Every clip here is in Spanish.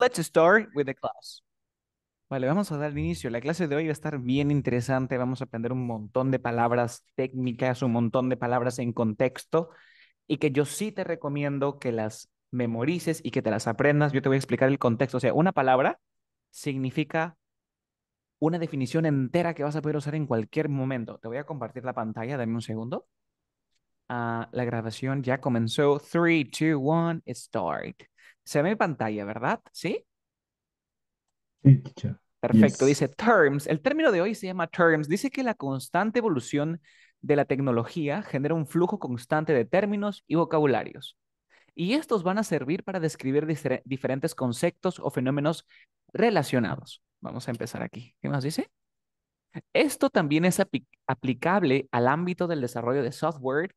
Let's start with the class. Vale, vamos a dar inicio. La clase de hoy va a estar bien interesante. Vamos a aprender un montón de palabras técnicas, un montón de palabras en contexto y que yo sí te recomiendo que las memorices y que te las aprendas. Yo te voy a explicar el contexto. O sea, una palabra significa una definición entera que vas a poder usar en cualquier momento. Te voy a compartir la pantalla, dame un segundo. Ah, la grabación ya comenzó. 3, 2, 1, start. Se ve mi pantalla, ¿verdad? ¿Sí? Sí, Perfecto, dice terms. El término de hoy se llama terms. Dice que la constante evolución de la tecnología genera un flujo constante de términos y vocabularios. Y estos van a servir para describir diferentes conceptos o fenómenos relacionados. Vamos a empezar aquí. ¿Qué más dice? Esto también es aplicable al ámbito del desarrollo de software,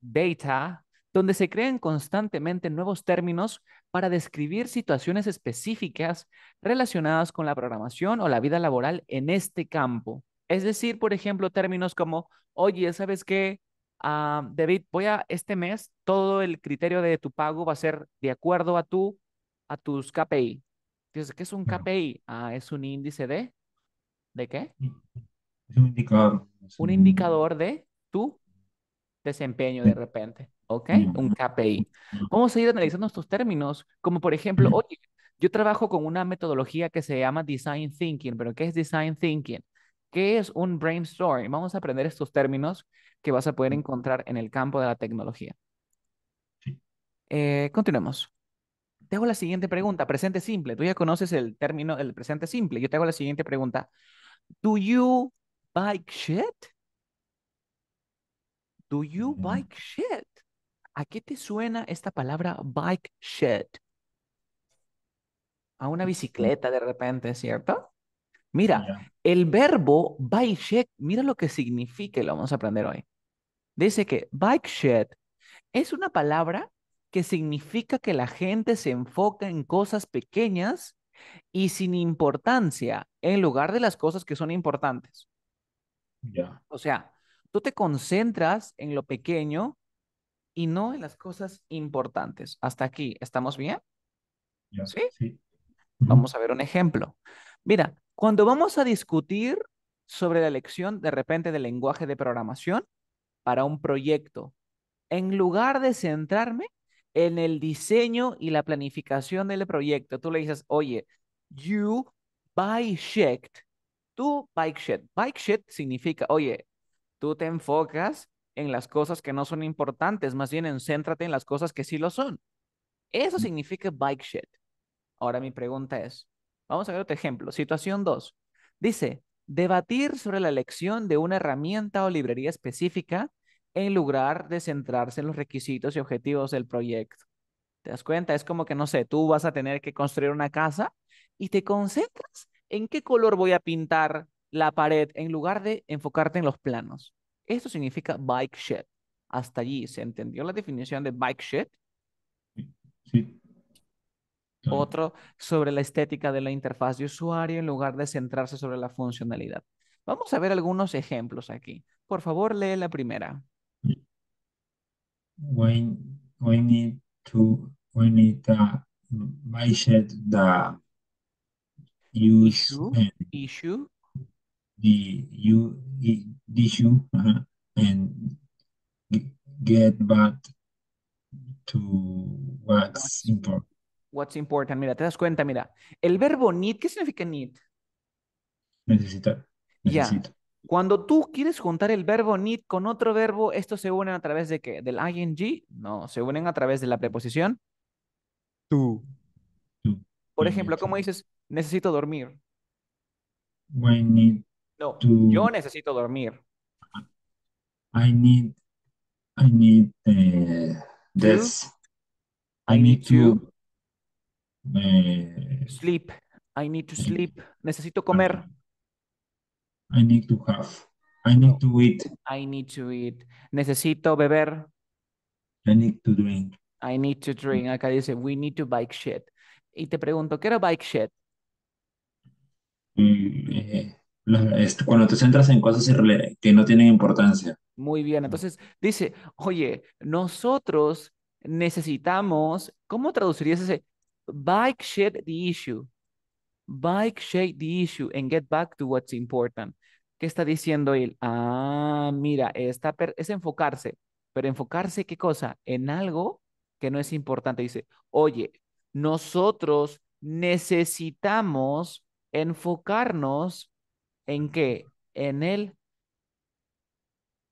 data, donde se crean constantemente nuevos términos para describir situaciones específicas relacionadas con la programación o la vida laboral en este campo. Es decir, por ejemplo, términos como, oye, ¿sabes qué? Ah, David, voy a este mes, todo el criterio de tu pago va a ser de acuerdo a, tu, a tus KPI. Entonces, ¿qué es un KPI? Ah, es un índice de, ¿de qué? Mm, mm, mm. un indicador. un, un indicador de tu desempeño de repente, ¿ok? Un KPI. Vamos a ir analizando estos términos, como por ejemplo, oye, yo trabajo con una metodología que se llama Design Thinking, pero ¿qué es Design Thinking? ¿Qué es un brainstorm? Vamos a aprender estos términos que vas a poder encontrar en el campo de la tecnología. Eh, continuemos. Te hago la siguiente pregunta, presente simple. Tú ya conoces el término, el presente simple. Yo te hago la siguiente pregunta. ¿Do you bike shit? Do you bike shit? ¿A qué te suena esta palabra bike shit? A una bicicleta de repente, ¿cierto? Mira, el verbo bike shit, mira lo que significa y lo vamos a aprender hoy. Dice que bike shit es una palabra que significa que la gente se enfoca en cosas pequeñas y sin importancia en lugar de las cosas que son importantes. O sea, tú te concentras en lo pequeño y no en las cosas importantes. Hasta aquí, ¿estamos bien? ¿Sí? Vamos a ver un ejemplo. Mira, cuando vamos a discutir sobre la elección de repente del lenguaje de programación para un proyecto, en lugar de centrarme en el diseño y la planificación del proyecto, tú le dices, oye, you bike checked, tú bike shed Bike shed significa, oye, tú te enfocas en las cosas que no son importantes, más bien encéntrate en las cosas que sí lo son. Eso mm. significa bike shit. Ahora mi pregunta es, vamos a ver otro ejemplo, situación 2. Dice, debatir sobre la elección de una herramienta o librería específica en lugar de centrarse en los requisitos y objetivos del proyecto. ¿Te das cuenta? Es como que, no sé, tú vas a tener que construir una casa y te concentras en qué color voy a pintar la pared en lugar de enfocarte en los planos. Esto significa bike shed. Hasta allí, ¿se entendió la definición de bike shed? Sí. Otro sobre la estética de la interfaz de usuario en lugar de centrarse sobre la funcionalidad. Vamos a ver algunos ejemplos aquí. Por favor, lee la primera. We, need to we need bike the issue eh, the you issue uh-huh, and get back to what's important. What's important. Mira, te das cuenta, mira. El verbo need, ¿qué significa need? Necesitar. Necesito. Cuando tú quieres juntar el verbo need con otro verbo, ¿estos se unen a través de qué? ¿Del ing? No, se unen a través de la preposición. To. Por ejemplo, ¿cómo dices necesito dormir? When need no, yo necesito dormir. I need, I need eh, this. I, need, to, eh, sleep. I need to eh, sleep. Necesito comer. I need to have. I need to eat. I need to eat. Necesito beber. I need to drink. I need to drink. Acá dice, we need to bike shit. Y te pregunto, ¿qué era bike shit? Mm, eh, este, cuando te centras en cosas que no tienen importancia. Muy bien, entonces dice, oye, nosotros necesitamos, ¿cómo traducirías ese? Bike share the issue. Bike share the issue and get back to what's important. ¿Qué está diciendo él? Ah, mira, está es enfocarse, pero enfocarse, ¿qué cosa? En algo que no es importante. Dice, oye, nosotros necesitamos enfocarnos ¿En qué? ¿En el,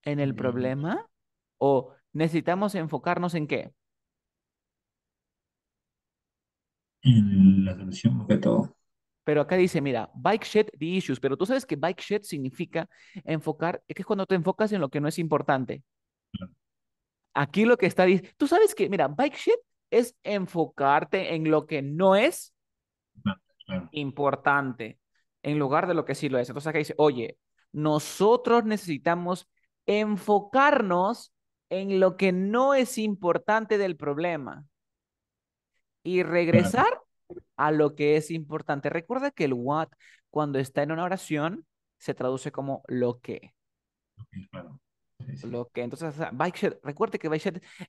en el problema? ¿O necesitamos enfocarnos en qué? En la solución de todo. Pero acá dice, mira, bike shed the issues, pero tú sabes que bike shed significa enfocar, es que cuando te enfocas en lo que no es importante. Aquí lo que está diciendo, tú sabes que, mira, bike shed es enfocarte en lo que no es importante en lugar de lo que sí lo es. Entonces acá dice, oye, nosotros necesitamos enfocarnos en lo que no es importante del problema y regresar a lo que es importante. Recuerda que el what cuando está en una oración se traduce como lo que. claro. Lo que, entonces, recuerde que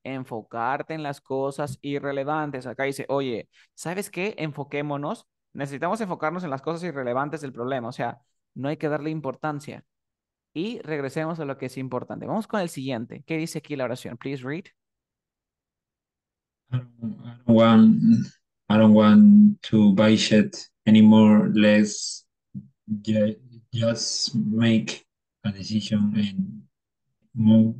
enfocarte en las cosas irrelevantes. Acá dice, oye, ¿sabes qué? Enfoquémonos necesitamos enfocarnos en las cosas irrelevantes del problema, o sea, no hay que darle importancia. Y regresemos a lo que es importante. Vamos con el siguiente. ¿Qué dice aquí la oración? Please read. I don't, want, I don't want to buy shit anymore. Let's just make a decision and move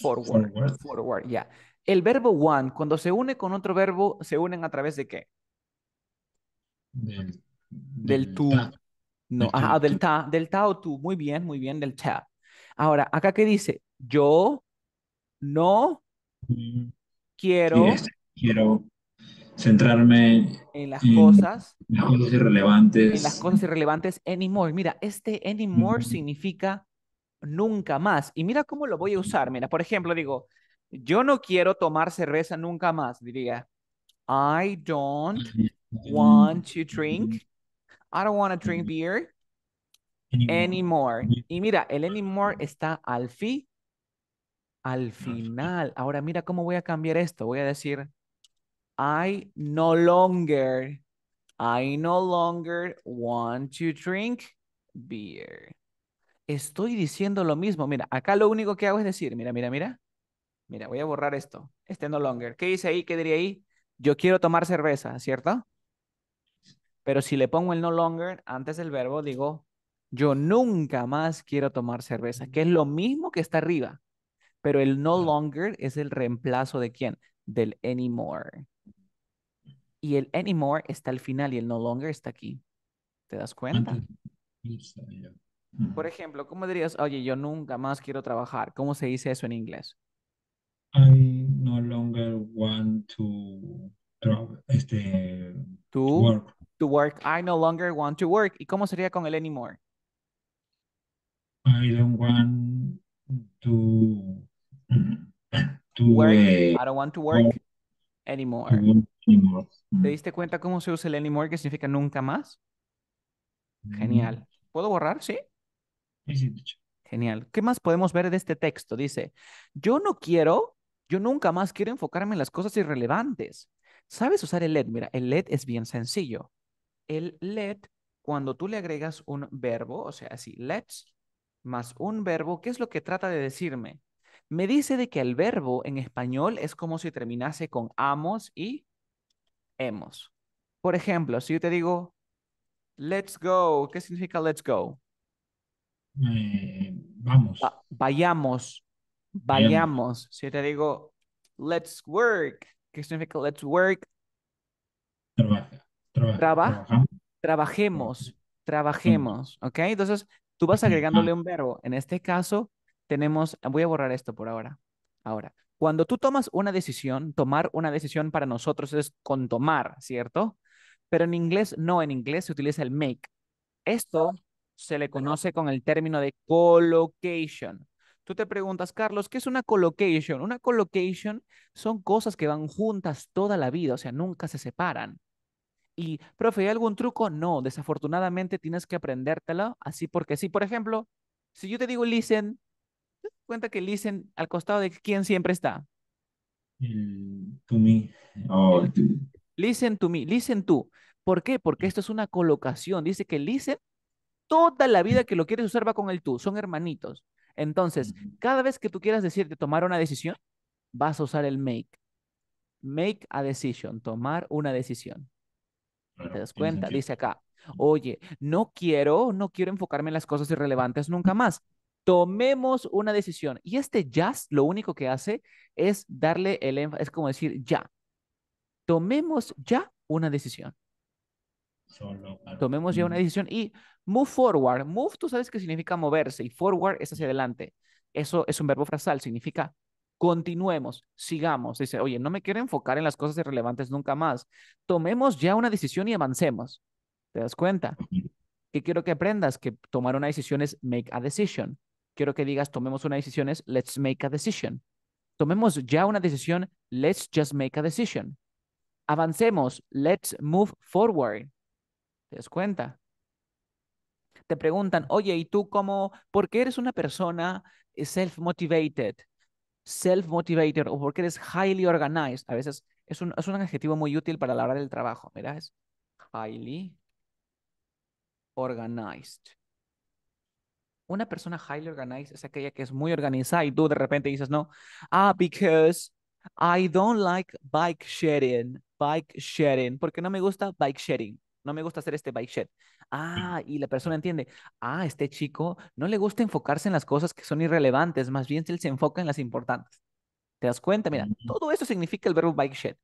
forward. Forward, yeah. El verbo one, cuando se une con otro verbo, se unen a través de qué? Del, tú. No, del ta, del o tú. Muy bien, muy bien, del ta. Ahora, acá que dice, yo no quiero. quiero centrarme en las cosas. En las cosas irrelevantes. En las cosas irrelevantes anymore. Mira, este anymore significa nunca más. Y mira cómo lo voy a usar. Mira, por ejemplo, digo, yo no quiero tomar cerveza nunca más, diría. I don't want to drink. I don't want to drink beer anymore. Y mira, el anymore está al fi, al final. Ahora mira cómo voy a cambiar esto. Voy a decir, I no longer, I no longer want to drink beer. Estoy diciendo lo mismo. Mira, acá lo único que hago es decir, mira, mira, mira. Mira, voy a borrar esto. Este no longer. ¿Qué dice ahí? ¿Qué diría ahí? Yo quiero tomar cerveza, ¿cierto? Pero si le pongo el no longer antes del verbo, digo, yo nunca más quiero tomar cerveza, que es lo mismo que está arriba, pero el no longer es el reemplazo de quién? Del anymore. Y el anymore está al final y el no longer está aquí. ¿Te das ah, cuenta? Por mm. ejemplo, ¿cómo dirías, oye, yo nunca más quiero trabajar? ¿Cómo se dice eso en inglés? I no longer want to, este, work to work. I no longer want to work. ¿Y cómo sería con el anymore? I don't want to, work. Eh, I don't want to work anymore. Mm. ¿Te diste cuenta cómo se usa el anymore que significa nunca más? Mm. Genial. ¿Puedo borrar? Sí. Sí, sí, Genial. ¿Qué más podemos ver de este texto? Dice, yo no quiero, yo nunca más quiero enfocarme en las cosas irrelevantes. ¿Sabes usar el LED? Mira, el LED es bien sencillo el let, cuando tú le agregas un verbo, o sea, así, let's, más un verbo, ¿qué es lo que trata de decirme? Me dice de que el verbo en español es como si terminase con amos y hemos. Por ejemplo, si yo te digo, let's go, ¿qué significa let's go? Eh, vamos. vayamos, vayamos. Si yo te digo, let's work, ¿qué significa let's work? trabaja Trabajemos, trabajemos, ¿ok? Entonces, tú vas agregándole un verbo. En este caso, tenemos, voy a borrar esto por ahora. Ahora, cuando tú tomas una decisión, tomar una decisión para nosotros es con tomar, ¿cierto? Pero en inglés no, en inglés se utiliza el make. Esto se le conoce con el término de colocation. Tú te preguntas, Carlos, ¿qué es una colocation? Una colocation son cosas que van juntas toda la vida, o sea, nunca se separan. Y, profe, ¿hay algún truco? No, desafortunadamente tienes que aprendértelo así porque sí. Por ejemplo, si yo te digo listen, te das cuenta que listen al costado de quién siempre está. Oh, to me. Listen to me, listen to. ¿Por qué? Porque mm. esto es una colocación. Dice que listen, toda la vida que lo quieres usar va con el tú, son hermanitos. Entonces, mm. cada vez que tú quieras decirte tomar una decisión, vas a usar el make. Make a decision, tomar una decisión. ¿Te das cuenta? Dice acá, oye, no quiero, no quiero enfocarme en las cosas irrelevantes nunca más. Tomemos una decisión. Y este just lo único que hace es darle el énfasis, es como decir ya. Tomemos ya una decisión. Tomemos ya una decisión y move forward. Move, tú sabes que significa moverse y forward es hacia adelante. Eso es un verbo frasal, significa continuemos, sigamos. Dice, oye, no me quiero enfocar en las cosas irrelevantes nunca más. Tomemos ya una decisión y avancemos. ¿Te das cuenta? ¿Qué quiero que aprendas? Que tomar una decisión es make a decision. Quiero que digas, tomemos una decisión es let's make a decision. Tomemos ya una decisión, let's just make a decision. Avancemos, let's move forward. ¿Te das cuenta? Te preguntan, oye, ¿y tú cómo, por qué eres una persona eh, self-motivated? self-motivated o porque eres highly organized. A veces es un, adjetivo muy útil para la hora del trabajo. Mira, es highly organized. Una persona highly organized es aquella que es muy organizada y tú de repente dices, no, ah, because I don't like bike sharing, bike sharing, porque no me gusta bike sharing no me gusta hacer este bike shed. Ah, y la persona entiende, ah, este chico no le gusta enfocarse en las cosas que son irrelevantes, más bien él se enfoca en las importantes. ¿Te das cuenta? Mira, mm. todo eso significa el verbo bike shed.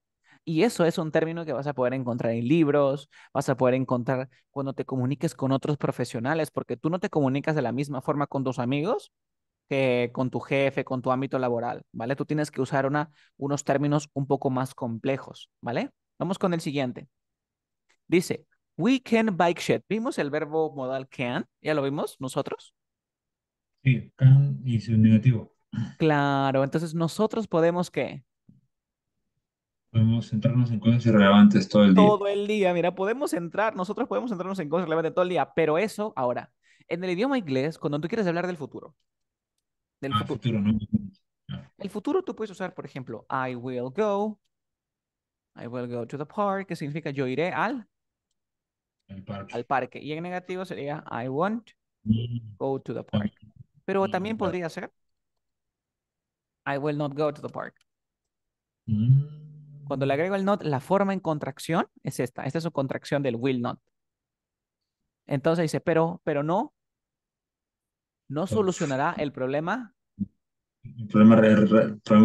Y eso es un término que vas a poder encontrar en libros, vas a poder encontrar cuando te comuniques con otros profesionales, porque tú no te comunicas de la misma forma con tus amigos que con tu jefe, con tu ámbito laboral, ¿vale? Tú tienes que usar una, unos términos un poco más complejos, ¿vale? Vamos con el siguiente. Dice, We can bike shed. ¿Vimos el verbo modal can? ¿Ya lo vimos nosotros? Sí, can y su negativo. Claro, entonces nosotros podemos qué? Podemos centrarnos en cosas irrelevantes todo el día. Todo el día, mira, podemos entrar, nosotros podemos centrarnos en cosas relevantes todo el día, pero eso ahora, en el idioma inglés, cuando tú quieres hablar del futuro, del ah, futuro, El futuro tú puedes usar, por ejemplo, I will go, I will go to the park, que significa yo iré al al parque. Y en negativo sería I won't mm. go to the park. Pero mm. también podría ser I will not go to the park. Mm. Cuando le agrego el not, la forma en contracción es esta. Esta es su contracción del will not. Entonces dice, pero, pero no, no solucionará el problema. problema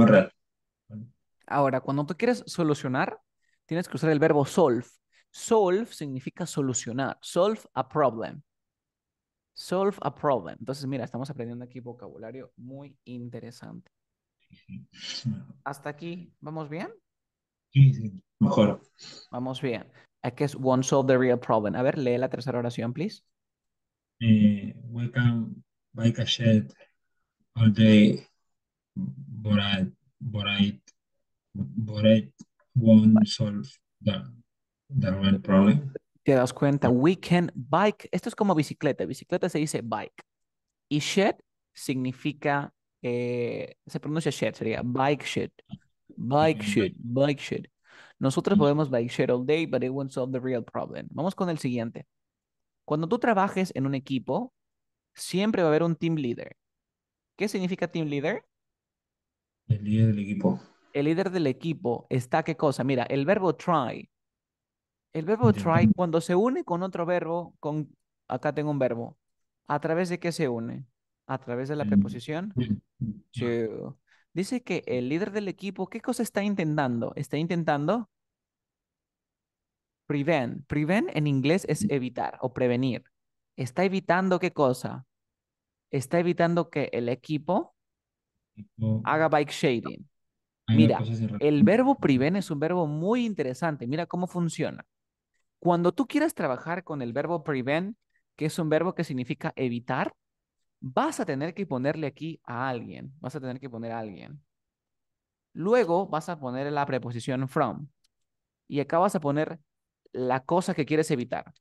real. Ahora, cuando tú quieres solucionar, tienes que usar el verbo solve. Solve significa solucionar. Solve a problem. Solve a problem. Entonces, mira, estamos aprendiendo aquí vocabulario muy interesante. Hasta aquí, ¿vamos bien? Sí, sí, mejor. Vamos bien. Aquí es one solve the real problem. A ver, lee la tercera oración, please. Eh, welcome, all day, I, won't solve that. Te das cuenta, we bike. Esto es como bicicleta. Bicicleta se dice bike. Y shed significa, eh, se pronuncia shed, sería bike shed. Bike shed, bike shed. Nosotros podemos bike shed all day, but it won't solve the real problem. Vamos con el siguiente. Cuando tú trabajes en un equipo, siempre va a haber un team leader. ¿Qué significa team leader? El líder del equipo. El líder del equipo está qué cosa? Mira, el verbo try el verbo try, cuando se une con otro verbo, con acá tengo un verbo. ¿A través de qué se une? A través de la mm, preposición Dice que el líder del equipo, ¿qué cosa está intentando? Está intentando prevent. Prevent en inglés es mm. evitar o prevenir. Está evitando qué cosa? Está evitando que el equipo haga bike shading. Mira, el verbo prevent es un verbo muy interesante. Mira cómo funciona. Cuando tú quieras trabajar con el verbo prevent, que es un verbo que significa evitar, vas a tener que ponerle aquí a alguien, vas a tener que poner a alguien. Luego vas a poner la preposición from y acá vas a poner la cosa que quieres evitar.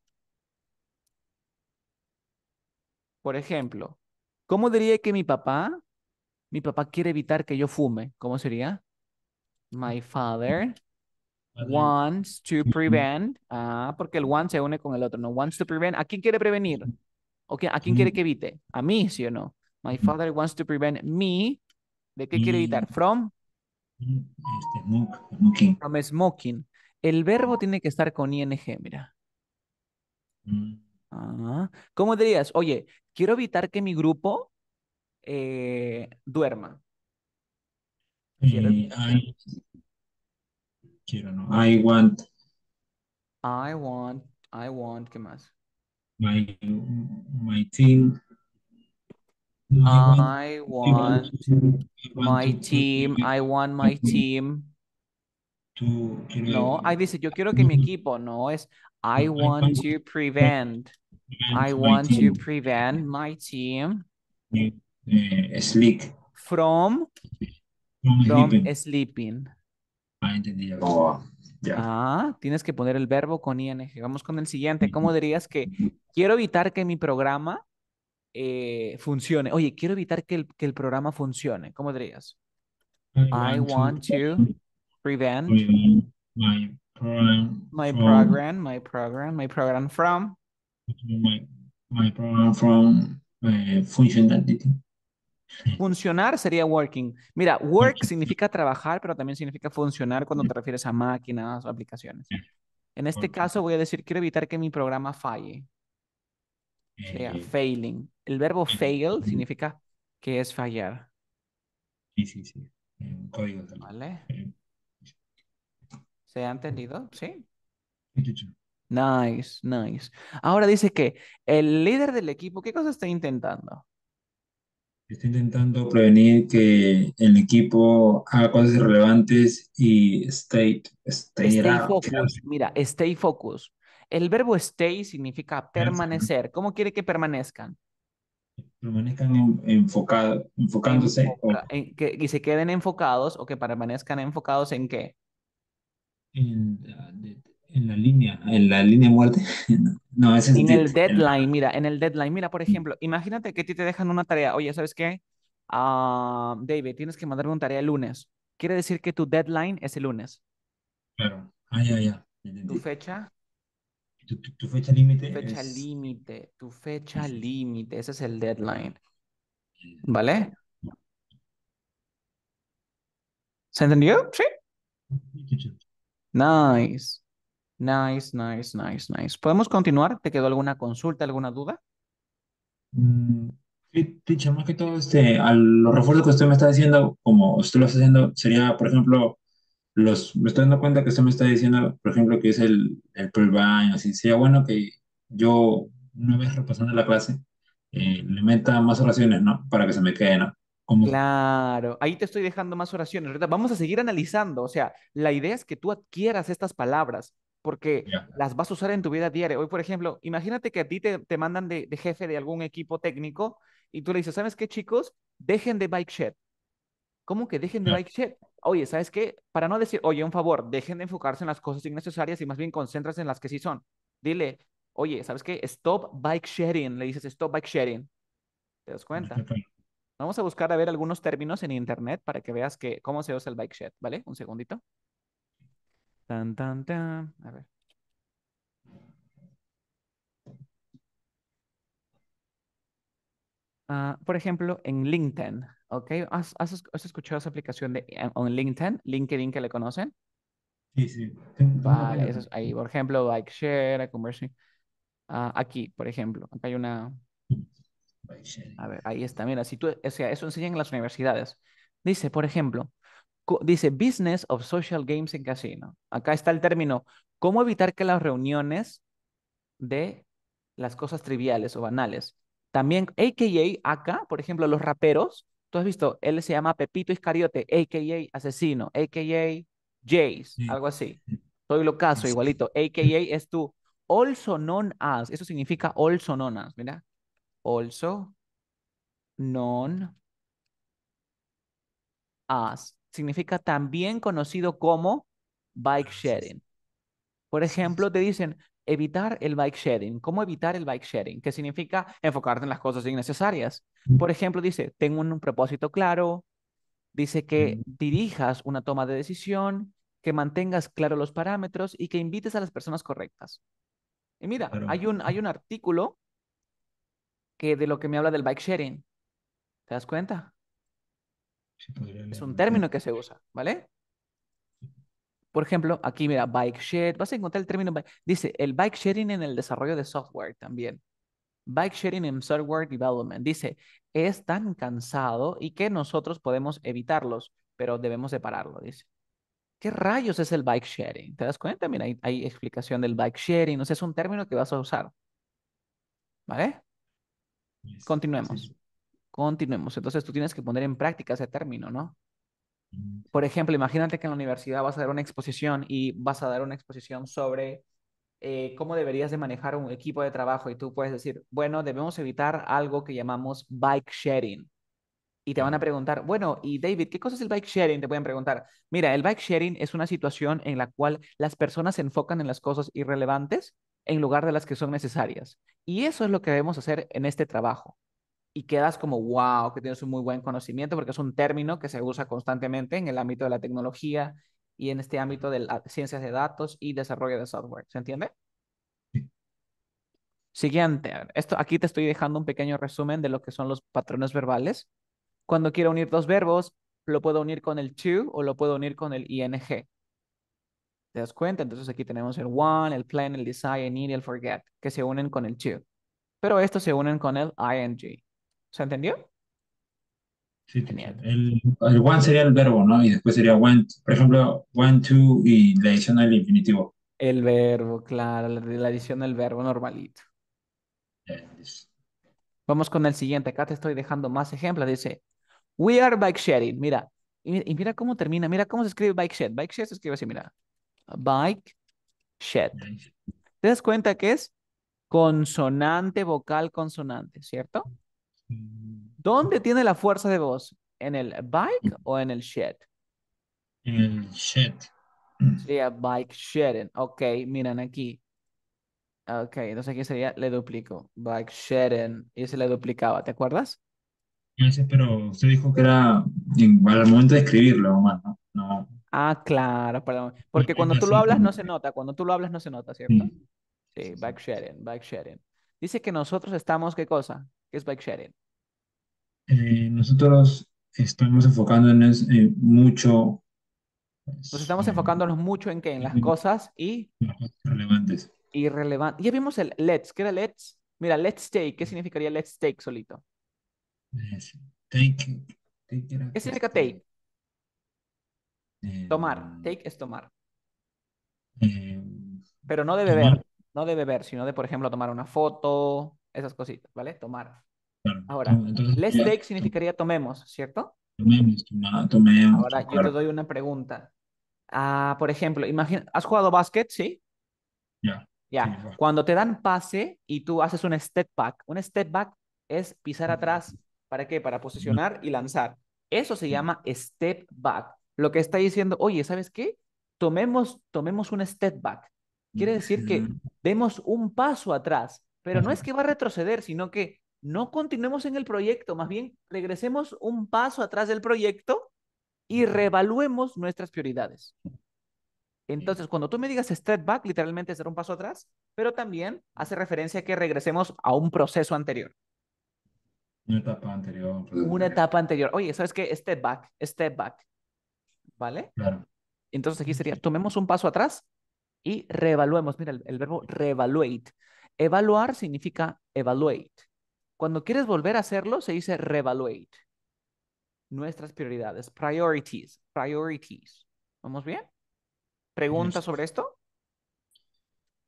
Por ejemplo, ¿cómo diría que mi papá, mi papá quiere evitar que yo fume? ¿Cómo sería? Mm. My father wants to prevent, ah, porque el one se une con el otro, ¿no? Wants to prevent, ¿a quién quiere prevenir? ¿A quién quiere que evite? A mí, ¿sí o no? My father wants to prevent me, ¿de qué quiere evitar? From? smoking. Este, From smoking. El verbo tiene que estar con ing, mira. Mm. Ah, ¿Cómo dirías? Oye, quiero evitar que mi grupo eh, duerma. Quiero, no. I want. I want, I want, ¿qué más? My, team. I, want, my team, I want my team. To, no, ahí dice, yo quiero que mi mm-hmm. equipo, no es I want to prevent. I want to prevent my team eh, eh, sleep. from from, sleeping. Ah, ah, tienes que poner el verbo con ing. Vamos con el siguiente. ¿Cómo dirías que quiero evitar que mi programa eh, funcione? Oye, quiero evitar que el, que el programa funcione. ¿Cómo dirías? I, want, to, prevent, my, program my program, my program, my program from my, program from my eh, function Funcionar sería working. Mira, work significa trabajar, pero también significa funcionar cuando te refieres a máquinas o aplicaciones. En este caso voy a decir, quiero evitar que mi programa falle. Sea failing. El verbo fail significa que es fallar. Sí, sí, sí. ¿Se ha entendido? ¿Sí? Nice, nice. Ahora dice que el líder del equipo, ¿qué cosa está intentando? Estoy intentando prevenir que el equipo haga cosas irrelevantes y stay, stay, focus. Mira, stay focus. El verbo stay significa permanecer. ¿Cómo quiere que permanezcan? Permanezcan enfocados, enfocándose. que, y se queden enfocados o que permanezcan enfocados en qué? En, en la línea, en la línea muerte. No, ese en el deadline, mira, en el deadline, mira, por ejemplo, imagínate que a ti te dejan una tarea, oye, ¿sabes qué? a ah, David, tienes que mandarme una tarea el lunes. Quiere decir que tu deadline es el lunes. Claro, ah, ya, ya. Tu fecha. Tu, fecha límite. Fecha límite, tu fecha límite, ese es el deadline. ¿Vale? ¿Se entendió? Sí. Nice. Nice, nice, nice, nice. ¿Podemos continuar? ¿Te quedó alguna consulta, alguna duda? Mm, sí, teacher, más que todo, este, a los refuerzos que usted me está diciendo, como usted lo está haciendo, sería, por ejemplo, los, me estoy dando cuenta que usted me está diciendo, por ejemplo, que es el, el pre-bind, así, sería bueno que yo, una vez repasando la clase, eh, le meta más oraciones, ¿no? Para que se me quede, ¿no? Como... Claro, ahí te estoy dejando más oraciones. Vamos a seguir analizando, o sea, la idea es que tú adquieras estas palabras porque las vas a usar en tu vida diaria. Hoy, por ejemplo, imagínate que a ti te, te mandan de, de, jefe de algún equipo técnico y tú le dices, ¿sabes qué, chicos? Dejen de bike shed. ¿Cómo que dejen de bike shed? Oye, ¿sabes qué? Para no decir, oye, un favor, dejen de enfocarse en las cosas innecesarias y más bien concéntrate en las que sí son. Dile, oye, ¿sabes qué? Stop bike sharing. Le dices, stop bike sharing. ¿Te das cuenta? Vamos a buscar a ver algunos términos en internet para que veas que, cómo se usa el bike shed, ¿vale? Un segundito. Tan, tan, A ver. Ah, por ejemplo, en LinkedIn, ¿ok? ¿Has, escuchado esa aplicación de eh, en LinkedIn? LinkedIn que le conocen. Sí, sí. Vale, ahí. Por ejemplo, like share, a aquí, por ejemplo, acá hay una. A ver, ahí está. Mira, si tú, eso enseñan en las universidades. Dice, por ejemplo, dice Business of Social Games en Casino. Acá está el término, ¿cómo evitar que las reuniones de las cosas triviales o banales? También, AKA, acá, por ejemplo, los raperos, tú has visto, él se llama Pepito Iscariote, AKA asesino, AKA Jace, algo así. Soy lo caso, igualito. AKA es tu also known as, eso significa also known as, mira. Also known as significa también conocido como bike sharing. Por ejemplo, te dicen evitar el bike sharing. ¿Cómo evitar el bike sharing? Que significa enfocarte en las cosas innecesarias. Por ejemplo, dice, tengo un propósito claro, dice que mm. dirijas una toma de decisión, que mantengas claro los parámetros y que invites a las personas correctas. Y mira, hay, un, hay un artículo que de lo que me habla del bike sharing. ¿Te das cuenta? es un término que se usa, ¿vale? Por ejemplo, aquí mira, bike share, vas a encontrar el término, dice el bike sharing en el desarrollo de software también. Bike sharing en software development. Dice, es tan cansado y que nosotros podemos evitarlos, pero debemos separarlo, dice. ¿Qué rayos es el bike sharing? ¿Te das cuenta? Mira, hay, explicación del bike sharing. No es un término que vas a usar. ¿Vale? Continuemos. Continuemos. Entonces tú tienes que poner en práctica ese término, ¿no? Mm. Por ejemplo, imagínate que en la universidad vas a dar una exposición y vas a dar una exposición sobre eh, cómo deberías de manejar un equipo de trabajo y tú puedes decir, bueno, debemos evitar algo que llamamos bike sharing. Y te van a preguntar, bueno, y David, ¿qué cosa es el bike sharing? Te pueden preguntar, mira, el bike sharing es una situación en la cual las personas se enfocan en las cosas irrelevantes en lugar de las que son necesarias. Y eso es lo que debemos hacer en este trabajo y quedas como, wow, que tienes un muy buen conocimiento, porque es un término que se usa constantemente en el ámbito de la tecnología y en este ámbito de las ciencias de datos y desarrollo de software. ¿Se entiende? Siguiente, esto, aquí te estoy dejando un pequeño resumen de lo que son los patrones verbales. Cuando quiero unir dos verbos, lo puedo unir con el to o lo puedo unir con el ing. ¿Te das cuenta? Entonces aquí tenemos el one, el plan, el design, el need, el forget, que se unen con el to. Pero estos se unen con el ing. ¿Se entendió? Sí, tenía. El, one sería el verbo, ¿no? Y después sería went, por ejemplo, went to y la edición del infinitivo. El verbo, claro, la, edición del verbo normalito. Vamos con el siguiente. Acá te estoy dejando más ejemplos. Dice, we are bike sharing. Mira, y, mira cómo termina. Mira cómo se escribe bike shed. Bike shed se escribe así, mira. Bike shed. ¿Te das cuenta que es consonante, vocal, consonante, ¿cierto? ¿Dónde tiene la fuerza de voz? ¿En el bike o en el shed? En el shed. Sería bike sharing. Ok, miren aquí. Ok, entonces aquí sería, le duplico. Bike sharing Y se le duplicaba, ¿te acuerdas? Gracias, pero usted dijo que era al momento de escribirlo, ¿no? Ah, claro, perdón. Porque cuando tú lo hablas no se nota, cuando tú lo hablas no se nota, ¿cierto? Sí, bike sharing. bike sharing. Dice que nosotros estamos, ¿qué cosa? ¿Qué es bike sharing? Eh, nosotros estamos enfocándonos eh, mucho. Pues, Nos estamos enfocándonos mucho en qué, en las cosas y relevantes. irrelevantes. Ya vimos el let's, ¿qué era let's? Mira, let's take, ¿qué significaría let's take solito? Take, ¿Qué significa take? Tomar, take es tomar. Em, Pero no de beber, no de beber, sino de, por ejemplo, tomar una foto, esas cositas, ¿vale? Tomar. Ahora, let's take significaría tomemos, ¿cierto? Tomemos, toma, tomemos. Ahora yo te doy una pregunta. Ah, por ejemplo, imagina, ¿has jugado básquet? Sí. Ya. Ya. Cuando te dan pase y tú haces un step back, un step back es pisar atrás. ¿Para qué? Para posicionar y lanzar. Eso se llama step back. Lo que está diciendo, oye, ¿sabes qué? Tomemos, tomemos un step back. Quiere decir que demos un paso atrás pero no es que va a retroceder, sino que no continuemos en el proyecto, más bien regresemos un paso atrás del proyecto y reevaluemos nuestras prioridades. Entonces, cuando tú me digas step back, literalmente es un paso atrás, pero también hace referencia a que regresemos a un proceso anterior. Una etapa anterior. Pues, Una etapa anterior. Oye, ¿sabes qué? Step back, step back. ¿Vale? Claro. Entonces aquí sería, tomemos un paso atrás y reevaluemos. Mira el, el verbo reevaluate. Evaluar significa evaluate. Cuando quieres volver a hacerlo, se dice reevaluate. Nuestras prioridades, priorities, priorities. ¿Vamos bien? Pregunta sobre esto?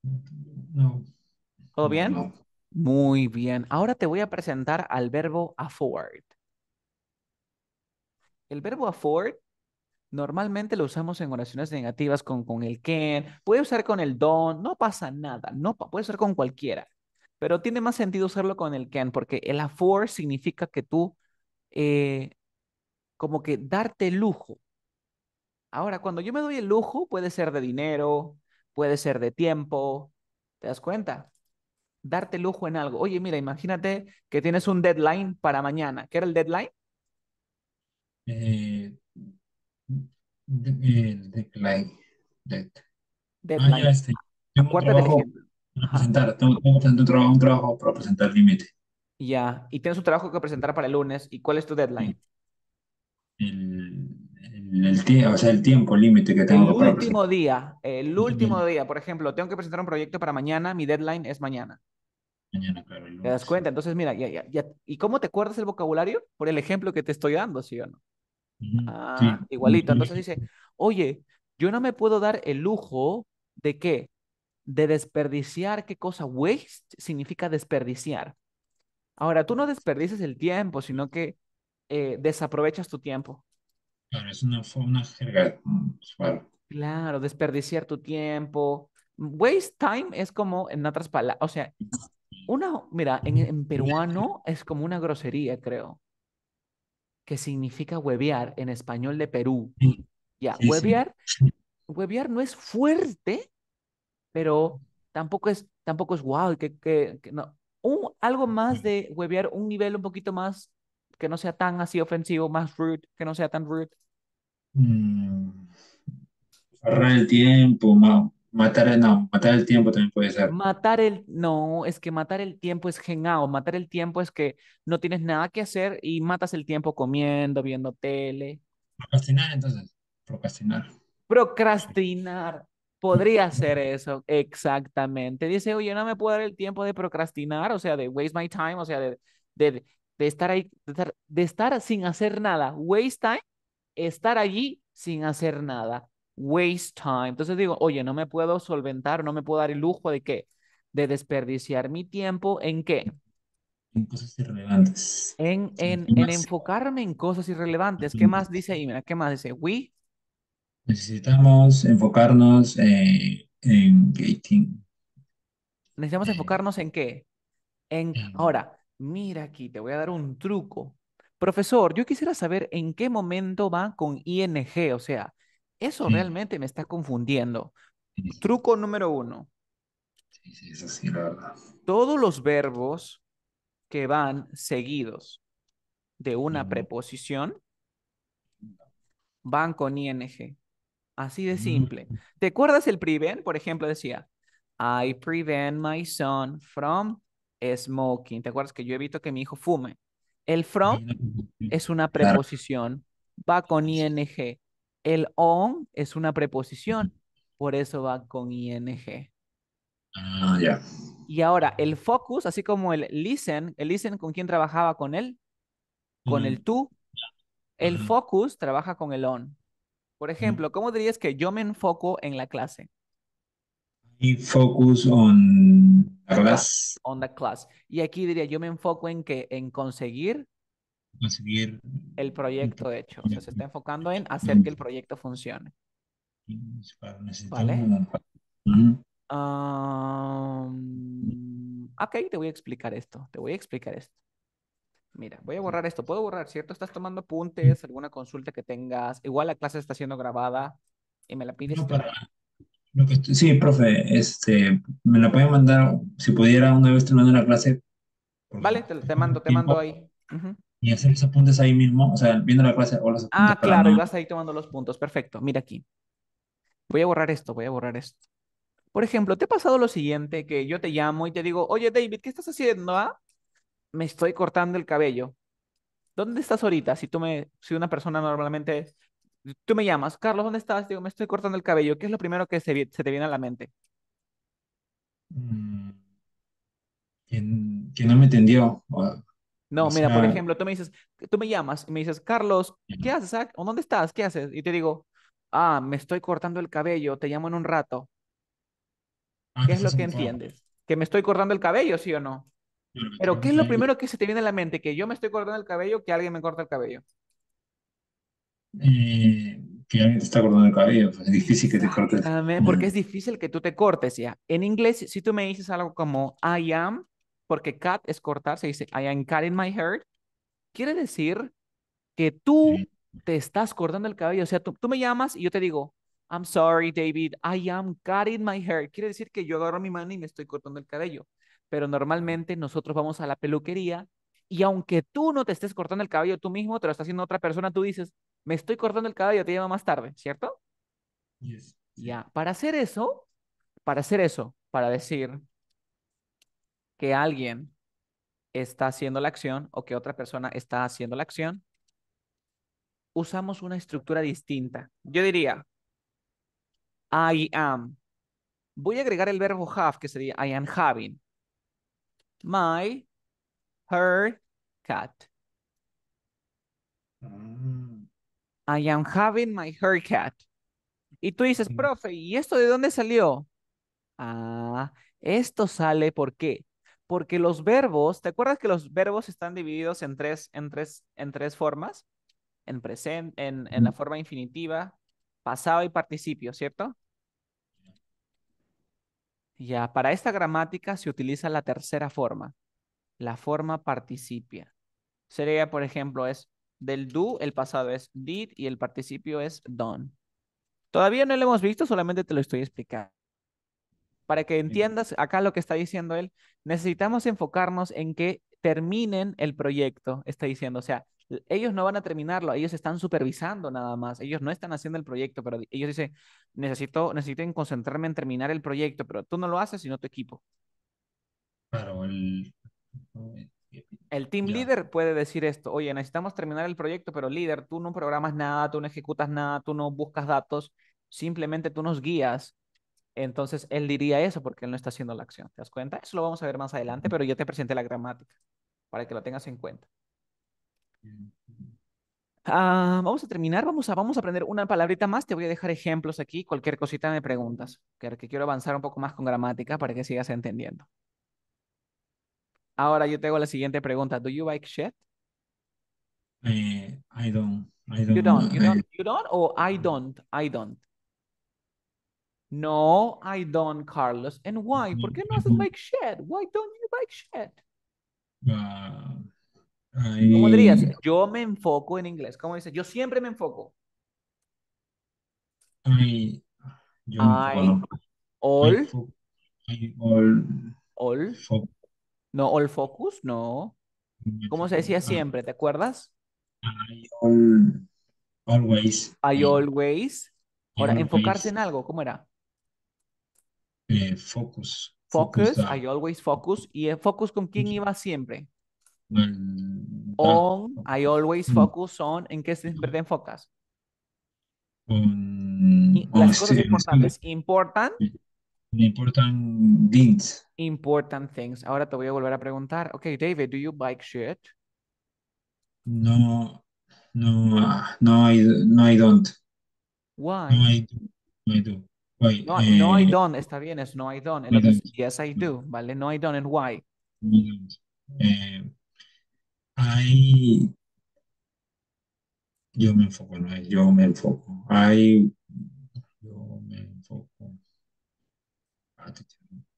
No. ¿Todo bien? Muy bien. Ahora te voy a presentar al verbo afford. El verbo afford Normalmente lo usamos en oraciones negativas con, con el can, puede usar con el don, no pasa nada, no puede ser con cualquiera, pero tiene más sentido usarlo con el can porque el afford significa que tú eh, como que darte lujo. Ahora, cuando yo me doy el lujo, puede ser de dinero, puede ser de tiempo, ¿te das cuenta? Darte lujo en algo. Oye, mira, imagínate que tienes un deadline para mañana. ¿Qué era el deadline? Eh, el eh, ah, este, Tengo un trabajo para presentar. Tengo, para presentar límite. Ya, y tienes un trabajo que presentar para el lunes. ¿Y cuál es tu deadline? El, el o sea, el tiempo límite que tengo. El último día, el último día, por ejemplo, tengo que presentar un proyecto para mañana, mi deadline es mañana. Mañana, claro. ¿Te das cuenta? Entonces, mira, ya. ¿y cómo te acuerdas el vocabulario? Por el ejemplo que te estoy dando, ¿sí o no? Ah, igualito. Entonces dice, oye, yo no me puedo dar el lujo de qué? De desperdiciar, ¿qué cosa? Waste significa desperdiciar. Ahora, tú no desperdices el tiempo, sino que eh, desaprovechas tu tiempo. Claro, es una, jerga. Mm, pues, claro. desperdiciar tu tiempo. Waste time es como, en otras palabras, o sea, una, mira, en peruano es como una grosería, creo que significa huevear en español de Perú. ya, huevear, no es fuerte, pero tampoco es, tampoco es wow, que, que, no. algo más de huevear, un nivel un poquito más que no sea tan así ofensivo, más rude, que no sea tan rude. Mm, el tiempo, más, Matar el, no, matar el tiempo también puede ser. Matar el, no, es que matar el tiempo es genao, matar el tiempo es que no tienes nada que hacer y matas el tiempo comiendo, viendo tele. Procrastinar entonces, procrastinar. Procrastinar, podría ser eso, exactamente. Dice, oye, no me puedo dar el tiempo de procrastinar, o sea, de waste my time, o sea, de, de, de estar ahí, de estar sin hacer nada. Waste time, estar allí sin hacer nada waste time. Entonces digo, oye, no me puedo solventar, no me puedo dar el lujo de qué? De desperdiciar mi tiempo en qué? En cosas irrelevantes. En, enfocarme en cosas irrelevantes. ¿Qué más dice ahí? Mira, ¿qué más dice? We. Necesitamos enfocarnos eh, en gating. Necesitamos eh, enfocarnos en qué? En, ahora, mira aquí, te voy a dar un truco. Profesor, yo quisiera saber en qué momento va con ING, o sea, eso mm. realmente me está confundiendo. Truco número uno. Sí, sí, es así, verdad. Todos los verbos que van seguidos de una preposición van con ing. Así de mm. simple. ¿Te acuerdas el prevent? Por ejemplo, decía, I prevent my son from smoking. ¿Te acuerdas que yo evito que mi hijo fume? El from es una preposición, va con ing. El on es una preposición, por eso va con ing. Ah, ya. Y ahora, el focus, así como el listen, el listen, ¿con quién trabajaba? Con él, con el tú. El focus trabaja con el on. Por ejemplo, ¿cómo dirías que yo me enfoco en la clase? Y focus on the class. On the class. Y aquí diría, yo me enfoco en que en conseguir conseguir... El proyecto, de hecho. O sea, se está enfocando en hacer que el proyecto funcione. ¿Vale? ok, te voy a explicar esto. Te voy a explicar esto. Mira, voy a borrar esto. Puedo borrar, ¿cierto? Estás tomando apuntes, alguna consulta que tengas. Igual la clase está siendo grabada y me la pides. sí, profe, este, me la pueden mandar, si pudiera, una vez te mando la clase. Vale, te, mando, te mando ahí y hacer los apuntes ahí mismo, o sea, viendo la clase o los ah, apuntes. Ah, claro, vas ahí tomando los puntos, perfecto. Mira aquí. Voy a borrar esto, voy a borrar esto. Por ejemplo, ¿te ha pasado lo siguiente? Que yo te llamo y te digo, oye David, ¿qué estás haciendo? Ah? Me estoy cortando el cabello. ¿Dónde estás ahorita? Si tú me, si una persona normalmente, tú me llamas, Carlos, ¿dónde estás? Digo, me estoy cortando el cabello. ¿Qué es lo primero que se, te viene a la mente? Mm, que no me entendió? No, mira, por ejemplo, tú me dices, tú me llamas y me dices, Carlos, ¿qué haces? Ah, ¿O dónde estás? ¿Qué haces? Y te digo, ah, me estoy cortando el cabello, te llamo en un rato. Ah, ¿Qué es lo que entiendes? ¿Que me estoy cortando el cabello, sí o no? Pero, ¿qué es lo primero que se te viene a la mente? ¿Que yo me estoy cortando el cabello que alguien me corta el cabello? Eh, que alguien te está cortando el cabello. Pues, es difícil que te cortes. Porque es difícil que tú te cortes ya. En inglés, si tú me dices algo como I am, porque cut es cortar, se dice I am cutting my hair, quiere decir que tú te estás cortando el cabello. O sea, tú, me llamas y yo te digo, I'm sorry, David, I am cutting my hair. Quiere decir que yo agarro mi mano y me estoy cortando el cabello. Pero normalmente nosotros vamos a la peluquería y aunque tú no te estés cortando el cabello tú mismo, te lo está haciendo otra persona, tú dices, me estoy cortando el cabello, te llamo más tarde, ¿cierto? Yes. Ya, para hacer eso, para hacer eso, para decir, que alguien está haciendo la acción o que otra persona está haciendo la acción, usamos una estructura distinta. Yo diría, I am. Voy a agregar el verbo have, que sería I am having. My, her, cat. Mm. I am having my her cat. Y tú dices, mm. profe, ¿y esto de dónde salió? Ah, esto sale porque porque los verbos, ¿te acuerdas que los verbos están divididos en tres, en tres, en tres formas? En presente, en, en la forma infinitiva, pasado y participio, ¿cierto? Ya, para esta gramática se utiliza la tercera forma, la forma participia. Sería, por ejemplo, es del do, el pasado es did y el participio es done. Todavía no lo hemos visto, solamente te lo estoy explicando para que entiendas acá lo que está diciendo él, necesitamos enfocarnos en que terminen el proyecto, está diciendo, o sea, ellos no van a terminarlo, ellos están supervisando nada más, ellos no están haciendo el proyecto, pero ellos dicen, necesito, necesiten concentrarme en terminar el proyecto, pero tú no lo haces, sino tu equipo. Claro, el... Eh, eh, team leader puede decir esto, oye, necesitamos terminar el proyecto, pero líder, tú no programas nada, tú no ejecutas nada, tú no buscas datos, simplemente tú nos guías entonces, él diría eso porque él no está haciendo la acción. ¿Te das cuenta? Eso lo vamos a ver más adelante, pero yo te presenté la gramática para que lo tengas en cuenta. Ah, vamos a terminar, vamos a, vamos a aprender una palabrita más. Te voy a dejar ejemplos aquí. Cualquier cosita me preguntas, que, quiero avanzar un poco más con gramática para que sigas entendiendo. Ahora yo te hago la siguiente pregunta. ¿Do you like shit? Eh, I don't. I don't. You don't. You don't. You don't o I don't. I don't. No, I don't, Carlos. And why? ¿Por qué no haces bike shed? Why don't you bike shed? Ah, ¿Cómo dirías? Yo me enfoco en inglés. ¿Cómo dices? Yo siempre me enfoco. I, all, all, all, no, all focus, no. ¿Cómo se decía ah. siempre? ¿Te acuerdas? I all, always. I always. Ahora, enfocarse en algo, ¿cómo era? Eh, focus. Focus, I always focus. ¿Y el focus con quién iba siempre? on, ah, I always mm. focus on. ¿En qué se te enfocas? Las cosas importantes. Important. Important things. Important things. Ahora te voy a volver a preguntar. Ok, David, do you bike shit? No, no, ah, no, I, no, I don't. Why? No, I do. I do no, hay eh, don, está bien, es no hay don yes I do, ¿vale? No hay don and why. Eh, yo me enfoco, no yo me enfoco. Yo me enfoco.